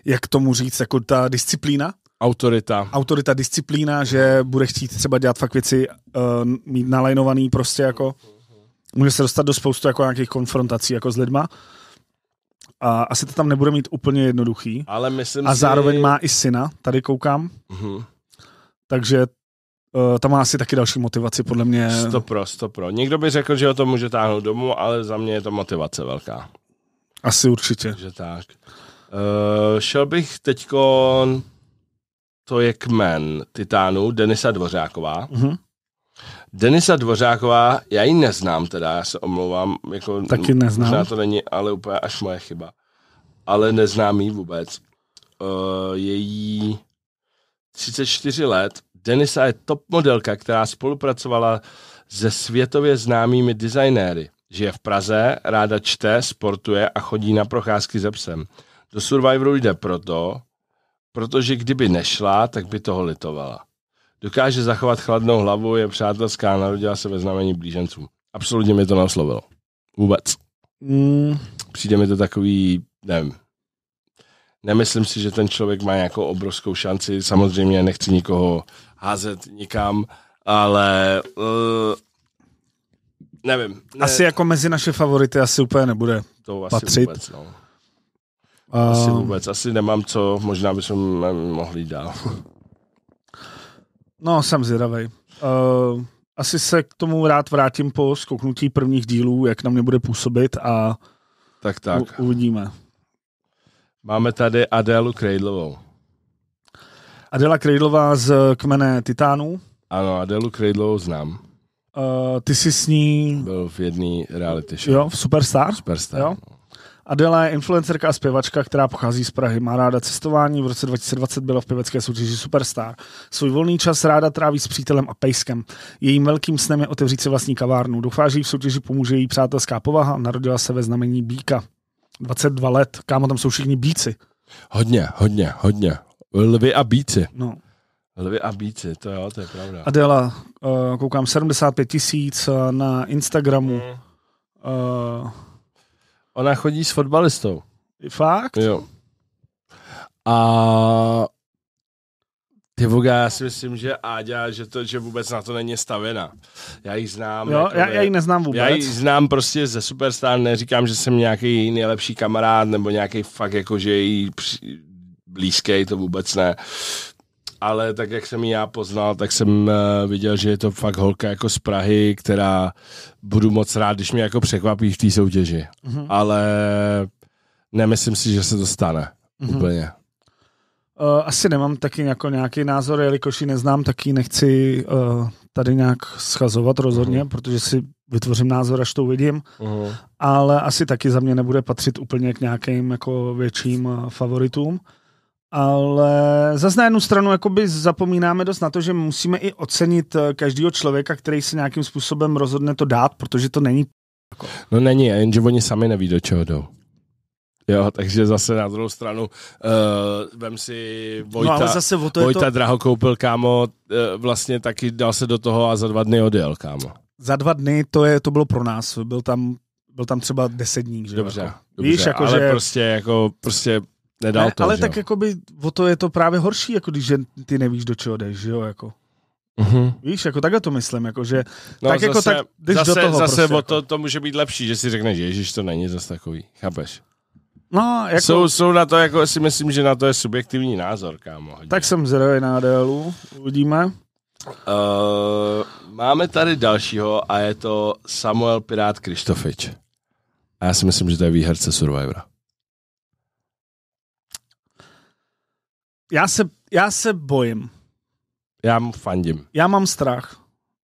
jak tomu říct, jako ta disciplína, Autorita. Autorita, disciplína, že bude chtít třeba dělat fakt věci, uh, mít nalajnovaný prostě jako, může se dostat do spoustu jako nějakých konfrontací jako s lidma. A asi to tam nebude mít úplně jednoduchý. Ale myslím A zároveň si... má i syna, tady koukám. Uh-huh. Takže uh, tam má asi taky další motivaci, podle mě. Stopro, stopro. Někdo by řekl, že o to může táhnout domů, ale za mě je to motivace velká. Asi určitě. Že tak. Uh, šel bych teďko, to je kmen Titánu, Denisa Dvořáková. Mm-hmm. Denisa Dvořáková, já ji neznám teda, já se omlouvám. Jako, Taky neznám. Možná to není, ale úplně až moje chyba. Ale neznám ji vůbec. Uh, její 34 let. Denisa je top modelka, která spolupracovala se světově známými designéry. Žije v Praze, ráda čte, sportuje a chodí na procházky se psem. Do Survivoru jde proto, protože kdyby nešla, tak by toho litovala. Dokáže zachovat chladnou hlavu, je přátelská, narodila se ve znamení blíženců. Absolutně mi to naslovilo. Vůbec. Mm. Přijde mi to takový, nevím, nemyslím si, že ten člověk má nějakou obrovskou šanci. Samozřejmě nechci nikoho házet nikam, ale uh, nevím. Ne... Asi jako mezi naše favority asi úplně nebude to asi patřit. Vůbec, no. Asi vůbec, asi nemám co, možná bychom mohli dál. No, jsem zvědavý. Uh, eh, asi se k tomu rád vrátím po skoknutí prvních dílů, jak na mě bude působit a tak, tak. U- uvidíme. Máme tady Adélu Krejdlovou. Adela Krejdlová z kmene Titánů. Ano, Adelu Krejdlovou znám. Uh, ty jsi s ní... Byl v jedné reality show. Jo, v Superstar? Superstar. Jo. Adela je influencerka a zpěvačka, která pochází z Prahy. Má ráda cestování, v roce 2020 byla v pěvecké soutěži Superstar. Svůj volný čas ráda tráví s přítelem a pejskem. Jejím velkým snem je otevřít si vlastní kavárnu. Doufá, že jí v soutěži pomůže její přátelská povaha. Narodila se ve znamení Bíka. 22 let. Kámo, tam jsou všichni bíci. Hodně, hodně, hodně. Lvy a bíci. No. Lvy a bíci, to jo, to je pravda. Adela, uh, eh, koukám, 75 tisíc eh, na Instagramu. Uh, Ona chodí s fotbalistou. Fakt? Jo. A ty voga, já si myslím, že Áďa, že, to, že vůbec na to není stavěna. Já ji znám. Jo, jako já, já ji neznám vůbec. Já ji znám prostě ze Superstar, neříkám, že jsem nějaký nejlepší kamarád nebo nějaký fakt jako, že její blízký, to vůbec ne ale tak jak jsem ji já poznal, tak jsem uh, viděl, že je to fakt holka jako z Prahy, která budu moc rád, když mě jako překvapí v té soutěži. Mm-hmm. Ale nemyslím si, že se to stane mm-hmm. úplně. Uh, asi nemám taky jako nějaký názor, jelikož ji neznám, taky nechci uh, tady nějak schazovat rozhodně, uh-huh. protože si vytvořím názor, až to uvidím, uh-huh. ale asi taky za mě nebude patřit úplně k nějakým jako větším favoritům. Ale zase na jednu stranu jakoby zapomínáme dost na to, že musíme i ocenit eh, každého člověka, který se nějakým způsobem rozhodne to dát, protože to není. Jako- no není, jenže oni sami neví, do čeho jdou. Jo, takže zase na druhou stranu uh, vem si no, Vojta, no, zase o to Vojta to... Draho koupil, kámo, uh, vlastně taky dal se do toho a za dva dny odjel, kámo. Za dva dny to, je, to bylo pro nás, byl tam, byl tam třeba deset dní. Že? Dobře, jako. dobře Víš, jako, ale že... prostě, jako, prostě Nedal ne, to, ale že tak jo. jakoby o to je to právě horší, jako když ty nevíš, do čeho jdeš, že jo, jako. Mm-hmm. Víš, jako takhle to myslím, jako že no, tak jako zase, jako tak jdeš zase, do toho Zase prostě, o jako. to, jako. to může být lepší, že si řekneš, že to není zase takový, chápeš? No, jako... Jsou, jsou na to, jako si myslím, že na to je subjektivní názor, kámo. Hodně. Tak jsem zrovna na ADLu, uvidíme. Uh, máme tady dalšího a je to Samuel Pirát Krištofič. A já si myslím, že to je výherce Survivora. já se, já se bojím. Já mu fandím. Já mám strach.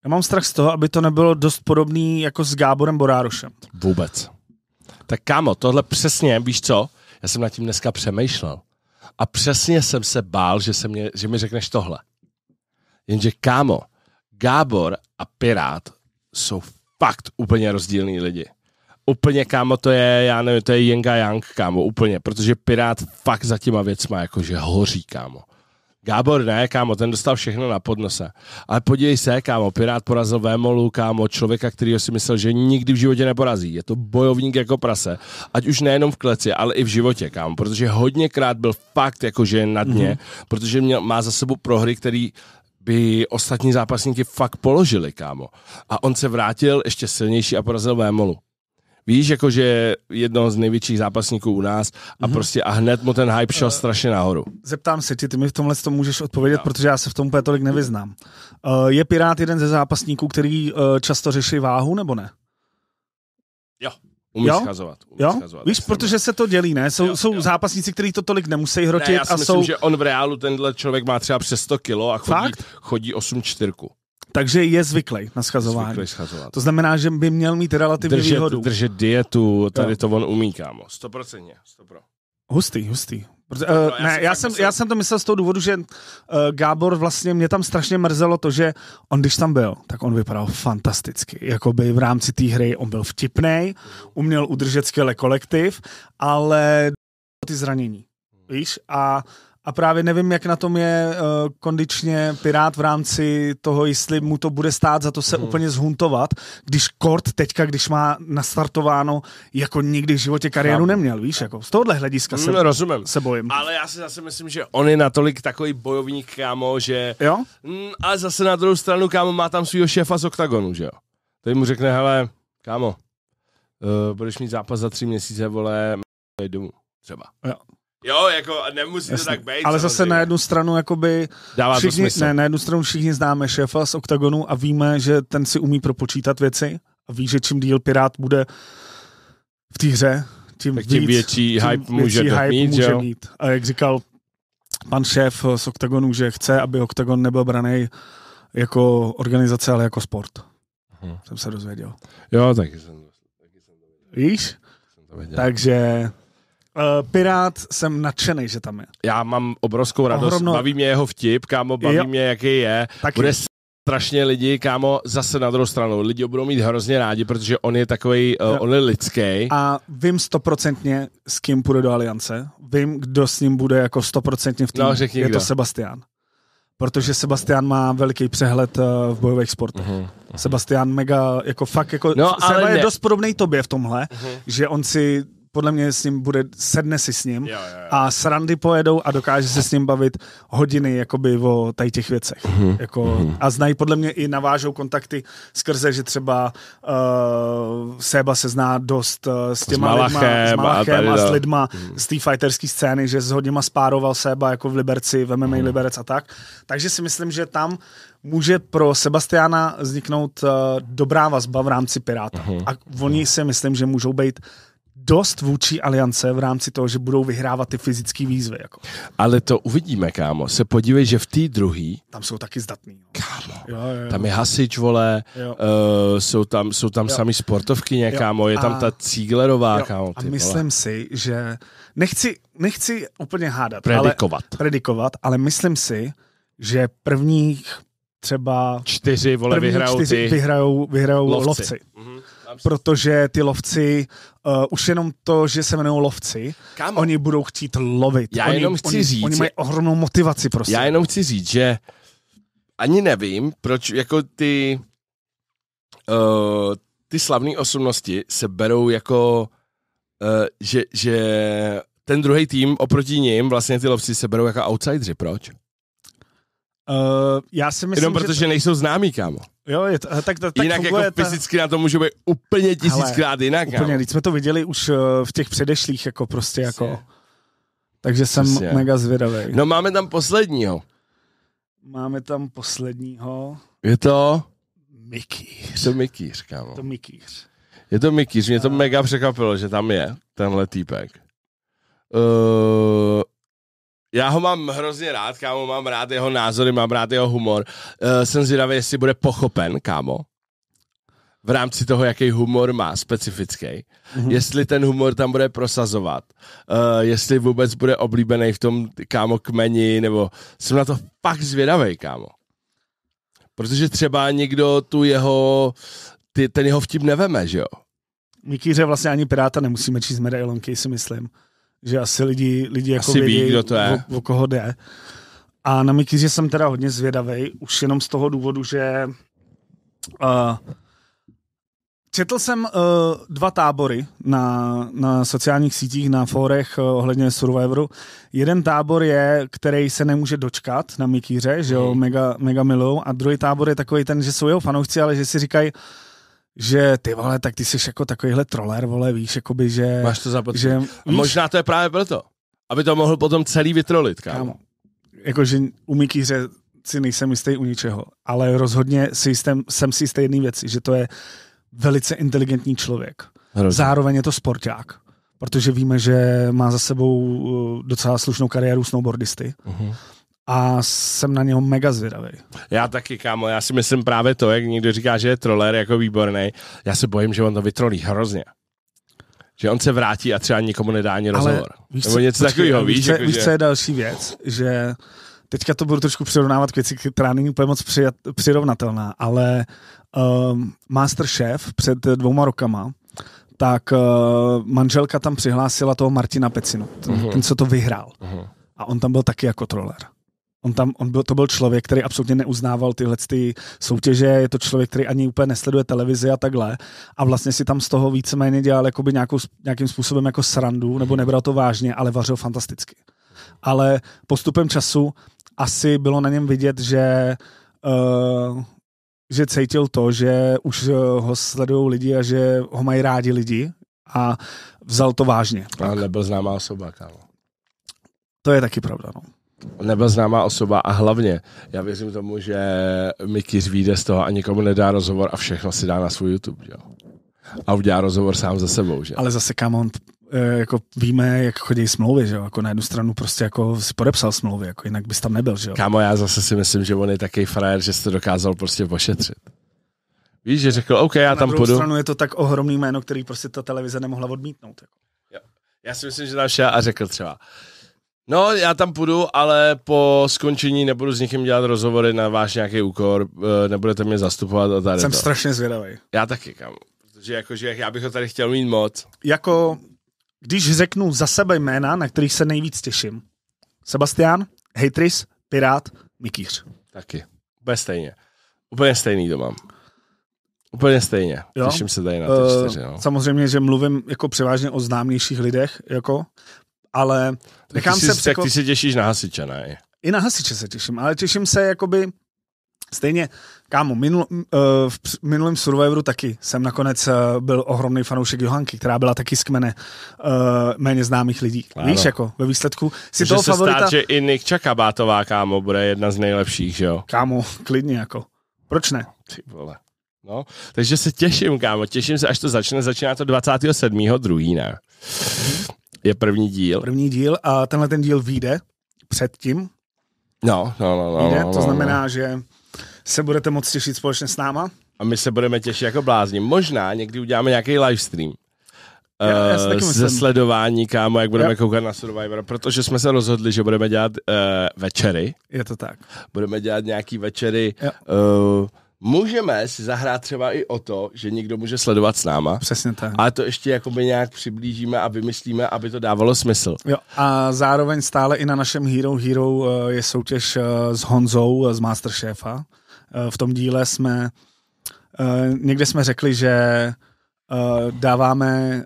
Já mám strach z toho, aby to nebylo dost podobný jako s Gáborem Borárošem. Vůbec. Tak kámo, tohle přesně, víš co? Já jsem nad tím dneska přemýšlel. A přesně jsem se bál, že, se mě, že mi řekneš tohle. Jenže kámo, Gábor a Pirát jsou fakt úplně rozdílní lidi úplně kámo, to je, já nevím, to je Jenga Yang, kámo, úplně, protože Pirát fakt za těma věcma jakože hoří, kámo. Gábor ne, kámo, ten dostal všechno na podnose. Ale podívej se, kámo, Pirát porazil Vémolu, kámo, člověka, který si myslel, že nikdy v životě neporazí. Je to bojovník jako prase. Ať už nejenom v kleci, ale i v životě, kámo. Protože hodněkrát byl fakt jakože na dně, mm-hmm. protože měl, má za sebou prohry, který by ostatní zápasníky fakt položili, kámo. A on se vrátil ještě silnější a porazil Vémolu. Víš, jakože jednoho z největších zápasníků u nás a mm-hmm. prostě a hned mu ten hype šel uh, strašně nahoru. Zeptám se ti, ty mi v tomhle to můžeš odpovědět, no. protože já se v tom úplně tolik nevyznám. Uh, je Pirát jeden ze zápasníků, který uh, často řeší váhu, nebo ne? Jo. Umí jo? schazovat. Umí jo? schazovat Víš, protože se to dělí, ne? Jsou, jo, jsou jo. zápasníci, kteří to tolik nemusí hrotit. Ne, já si a myslím, jsou... že on v reálu, tenhle člověk má třeba přes 100 kilo a chodí, chodí 8 čtyřku. Takže je zvyklý na schazování. Zvyklý schazovat. To znamená, že by měl mít relativní držet, výhodu. Držet dietu, tady jo. to on umí, kámo. 100%. 100%. Hustý, hustý. Proto, uh, jako, eh, no, já ne, já jsem, myslel... já jsem to myslel z toho důvodu, že uh, Gábor vlastně, mě tam strašně mrzelo to, že on když tam byl, tak on vypadal fantasticky. Jakoby v rámci té hry on byl vtipný, uměl udržet skvěle kolektiv, ale ty zranění. Víš? A uh, a právě nevím, jak na tom je uh, kondičně Pirát v rámci toho, jestli mu to bude stát za to se hmm. úplně zhuntovat, když Kort teďka, když má nastartováno, jako nikdy v životě kariéru neměl, víš, jako z tohohle hlediska se, mm, rozumím. se bojím. Ale já si zase myslím, že on je natolik takový bojovník, kámo, že... Jo? Mm, ale zase na druhou stranu, kámo, má tam svého šéfa z OKTAGONu, že jo? Teď mu řekne, hele, kámo, uh, budeš mít zápas za tři měsíce, vole, domů, třeba. Jo. Jo, jako nemusí Jasně. to tak být. Ale zase samozřejmě. na jednu stranu jakoby... Dává všichni, to smysl. Ne, na jednu stranu všichni známe šéfa z OKTAGONu a víme, že ten si umí propočítat věci a ví, že čím díl Pirát bude v té hře, tím, tak tím víc, větší tím hype může, větší hype mít, může mít. A jak říkal pan šéf z OKTAGONu, že chce, aby OKTAGON nebyl braný jako organizace, ale jako sport. Hm. Jsem se dozvěděl. Jo, taky jsem, taky jsem to věděl. Víš? Jsem to věděl. Takže Eh, Pirát jsem nadšený, že tam je. Já mám obrovskou radost. Ohromno... Baví mě jeho vtip, kámo, baví jo. mě, jaký je. Taky. Bude strašně lidi, kámo, zase na druhou stranu. Lidi ho budou mít hrozně rádi, protože on je takový, uh, eh, on je lidský. A vím stoprocentně, s kým půjde do Aliance. Vím, kdo s ním bude jako stoprocentně v no, týmu. No, je kdo. to Sebastian. Protože Sebastian má velký přehled uh, v bojových sportech. Uh-huh, uh-huh. Sebastian mega, jako fakt, jako, no, ale je dost podobný tobě v tomhle, uh-huh. že on si podle mě s ním bude, sedne si s ním jo, jo, jo. a srandy pojedou a dokáže se s ním bavit hodiny jakoby o tady těch věcech. Mm-hmm. Jako, mhm. A znají podle mě i navážou kontakty skrze, že třeba uh, Seba se zná dost uh, s těma s Malachem, lidma, s Malachem a, a s lidma mm-hmm. z té fighterské scény, že s hodněma spároval Seba jako v Liberci, v MMA mm-hmm. Liberec a tak. Takže si myslím, že tam může pro Sebastiana vzniknout uh, dobrá vazba v rámci Piráta. Mm-hmm. A oni si myslím, že můžou být dost vůči Aliance v rámci toho, že budou vyhrávat ty fyzické výzvy. Jako. Ale to uvidíme, kámo. Se podívej, že v té druhé... Tam jsou taky zdatní. No. Kámo. Jo, jo, jo. Tam je hasič, vole, jo. uh, jsou tam, jsou tam jo. sami sportovky kámo, je a... tam ta Cíglerová, jo. kámo. Ty, a myslím vole. si, že... Nechci, nechci úplně hádat. Predikovat. Ale, predikovat, ale myslím si, že prvních třeba... Čtyři, vole, vyhrajou ty... Vyhrajou, vyhrajou lovci. lovci. Mm-hmm protože ty lovci, uh, už jenom to, že se jmenují lovci, Kamu? oni budou chtít lovit. Já oni, jenom chci oni, říct... Oni mají ohromnou motivaci prostě. Já jenom chci říct, že ani nevím, proč jako ty... Uh, ty slavné osobnosti se berou jako, uh, že, že ten druhý tým oproti ním, vlastně ty lovci se berou jako outsideri, proč? Uh, já si myslím, Jenom protože že... nejsou známí, kámo. Jo, je to, tak, tak jinak jako ta... fyzicky na to může být úplně tisíckrát jinak. Úplně, když no. jsme to viděli už eh, v těch předešlých, jako prostě jako. Takže jsem Přesně. mega zvědavý. No máme tam posledního. Máme tam posledního. Je to? Mikýř. Je to Mikýř, kámo. Je to Mikýř. Je to Mikýř, mě to A... mega překvapilo, že tam je tenhle týpek. Uh, já ho mám hrozně rád, kámo, mám rád jeho názory, mám rád jeho humor. Uh, jsem zvědavý, jestli bude pochopen, kámo v rámci toho, jaký humor má, specifický. Mm-hmm. Jestli ten humor tam bude prosazovat, uh, jestli vůbec bude oblíbený v tom kámo kmeni, nebo jsem na to fakt zvědavý, kámo. Protože třeba někdo tu jeho, ty, ten jeho vtip neveme, že jo? Mikýře vlastně ani Piráta nemusíme číst medailonky, si myslím že asi lidi, lidi jako asi vědí, ví, kdo to je. O, o koho jde. A na Mikiři jsem teda hodně zvědavý, už jenom z toho důvodu, že uh, četl jsem uh, dva tábory na, na sociálních sítích, na fórech uh, ohledně Survivoru. Jeden tábor je, který se nemůže dočkat na Mikíře, že jo, mega, mega milou, a druhý tábor je takový ten, že jsou jeho fanoušci, ale že si říkají, že ty vole, tak ty jsi jako takovýhle troler, vole, víš, jakoby, že... Máš to zapotřebí. Že, víš, možná to je právě proto, aby to mohl potom celý vytrolit, kámo. kámo. Jakože u Mikýře si nejsem jistý u ničeho, ale rozhodně si jistém, jsem si jistý jedný věci, že to je velice inteligentní člověk. Hrozně. Zároveň je to sporták, protože víme, že má za sebou uh, docela slušnou kariéru snowboardisty. Uh-huh a jsem na něho mega zvědavý. Já taky, kámo, já si myslím právě to, jak někdo říká, že je troller jako výborný. Já se bojím, že on to vytrolí hrozně. Že on se vrátí a třeba nikomu nedá ani rozhovor. Ale víš, Nebo něco takového, víš? Víš, jako, víš, že... co je další věc? Že teďka to budu trošku přirovnávat k věci, která není úplně moc přijat, přirovnatelná, ale um, ehm, Masterchef před dvouma rokama tak uh, manželka tam přihlásila toho Martina Pecinu, ten, uh-huh. ten co to vyhrál. Uh-huh. A on tam byl taky jako troller. On tam, on byl, to byl člověk, který absolutně neuznával tyhle ty soutěže, je to člověk, který ani úplně nesleduje televizi a takhle a vlastně si tam z toho víceméně dělal jakoby nějakou, nějakým způsobem jako srandu nebo nebral to vážně, ale vařil fantasticky. Ale postupem času asi bylo na něm vidět, že uh, že cítil to, že už eh, ho sledují lidi a že ho mají rádi lidi a vzal to vážně. Ale byl známá osoba, kámo. To je taky pravda, no nebyl známá osoba a hlavně já věřím tomu, že Mikyř vyjde z toho a nikomu nedá rozhovor a všechno si dá na svůj YouTube, jo. A udělá rozhovor sám za sebou, že? Ale zase, kam on eh, jako víme, jak chodí smlouvy, že jo? Jako na jednu stranu prostě jako si podepsal smlouvy, jako jinak bys tam nebyl, že jo? Kámo, já zase si myslím, že on je takový frajer, že se to dokázal prostě pošetřit. Víš, že řekl, OK, já tam půjdu. Na stranu je to tak ohromný jméno, který prostě ta televize nemohla odmítnout. Jako. Já si myslím, že tam šel a řekl třeba, No, já tam půjdu, ale po skončení nebudu s nikým dělat rozhovory na váš nějaký úkor, eh, nebudete mě zastupovat a tady Jsem to. strašně zvědavý. Já taky, kam. Protože že já bych ho tady chtěl mít moc. Jako, když řeknu za sebe jména, na kterých se nejvíc těším. Sebastian, Hatris, Pirát, Mikýř. Taky. Úplně stejně. Úplně stejný to mám. Úplně stejně. Jo? Těším se tady na to uh, eh, čtyři. No. Samozřejmě, že mluvím jako převážně o známějších lidech, jako, ale tak nechám jsi, se překvapit. Tak ty se těšíš na hasiče, ne? I na hasiče se těším, ale těším se jakoby stejně, kámo, minul, uh, v minulém Survivoru taky jsem nakonec uh, byl ohromný fanoušek Johanky, která byla taky z kmene uh, méně známých lidí. Ano. Víš, jako ve výsledku si Může toho se favorita... Stát, že i Nick Čakabátová, kámo, bude jedna z nejlepších, že jo? Kámo, klidně, jako. Proč ne? Ty vole. No, takže se těším, kámo, těším se, až to začne, začíná to 27. druhý, ne? Mhm. Je první díl. První díl a tenhle ten díl vyjde předtím. No, no, no. no, no, no to no, znamená, no. že se budete moc těšit společně s náma. A my se budeme těšit jako blázni. Možná někdy uděláme nějaký livestream. Já, já eh, ze sledování, kámo, jak budeme já. koukat na Survivor, protože jsme se rozhodli, že budeme dělat uh, večery. Je to tak. Budeme dělat nějaký večery uh, Můžeme si zahrát třeba i o to, že někdo může sledovat s náma. Přesně tak. Ale to ještě jakoby nějak přiblížíme a vymyslíme, aby to dávalo smysl. Jo, a zároveň stále i na našem Hero Hero eh, je soutěž eh, s Honzou eh, z Masterchefa. V tom díle jsme, někde jsme řekli, že dáváme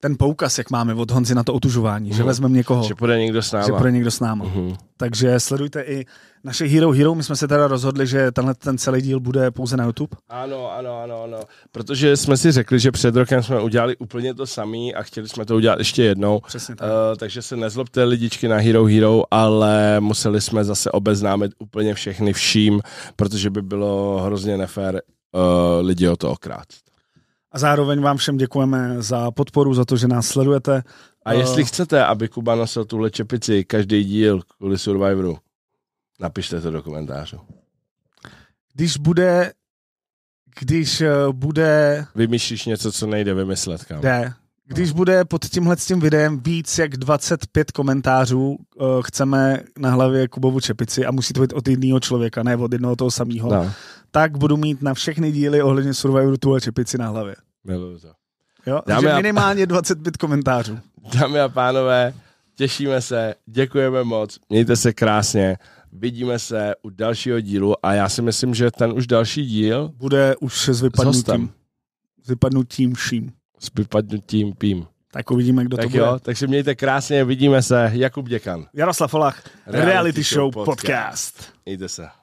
ten poukaz, jak máme od Honzi na to otužování, uh-huh. že mhm. vezmeme někoho. Že půjde někdo s náma. Že půjde někdo s náma. Uh-huh. Takže sledujte i naše Hero Hero. My jsme se teda rozhodli, že tenhle ten celý díl bude pouze na YouTube. Ano, ano, ano, ano. Protože jsme si řekli, že před rokem jsme udělali úplně to samé a chtěli jsme to udělat ještě jednou. Přesně tak. Uh, takže se nezlobte lidičky na Hero Hero, ale museli jsme zase obeznámit úplně všechny vším, protože by bylo hrozně nefér uh, lidi o to okrát. A zároveň vám všem děkujeme za podporu, za to, že nás sledujete. A jestli chcete, aby Kuba nosil tuhle čepici každý díl kvůli Survivoru, napište to do komentářů. Když bude, když eh, bude... Vymyslíš něco, co nejde vymyslet, kam. Jde, když bude pod tímhle tím videem víc jak 25 komentářů, uh, chceme na hlavě Kubovu čepici a musí to být od jiného člověka, ne od jednoho toho samého, no. tak budu mít na všechny díly ohledně Survivoru tuhle čepici na hlavě. Miluju to. Jo? Dámy Takže minimálně 25 komentářů. Dámy a pánové, těšíme se, děkujeme moc, mějte se krásně, vidíme se u dalšího dílu a já si myslím, že ten už další díl bude už s vypadnutím. s vypadnutím vším s vypadnutím pím. Tak uvidíme, kdo tak to bude. takže mějte krásně, vidíme se. Jakub Děkan. Jaroslav Olach, Reality, Reality Show Podcast. podcast. Mějte se.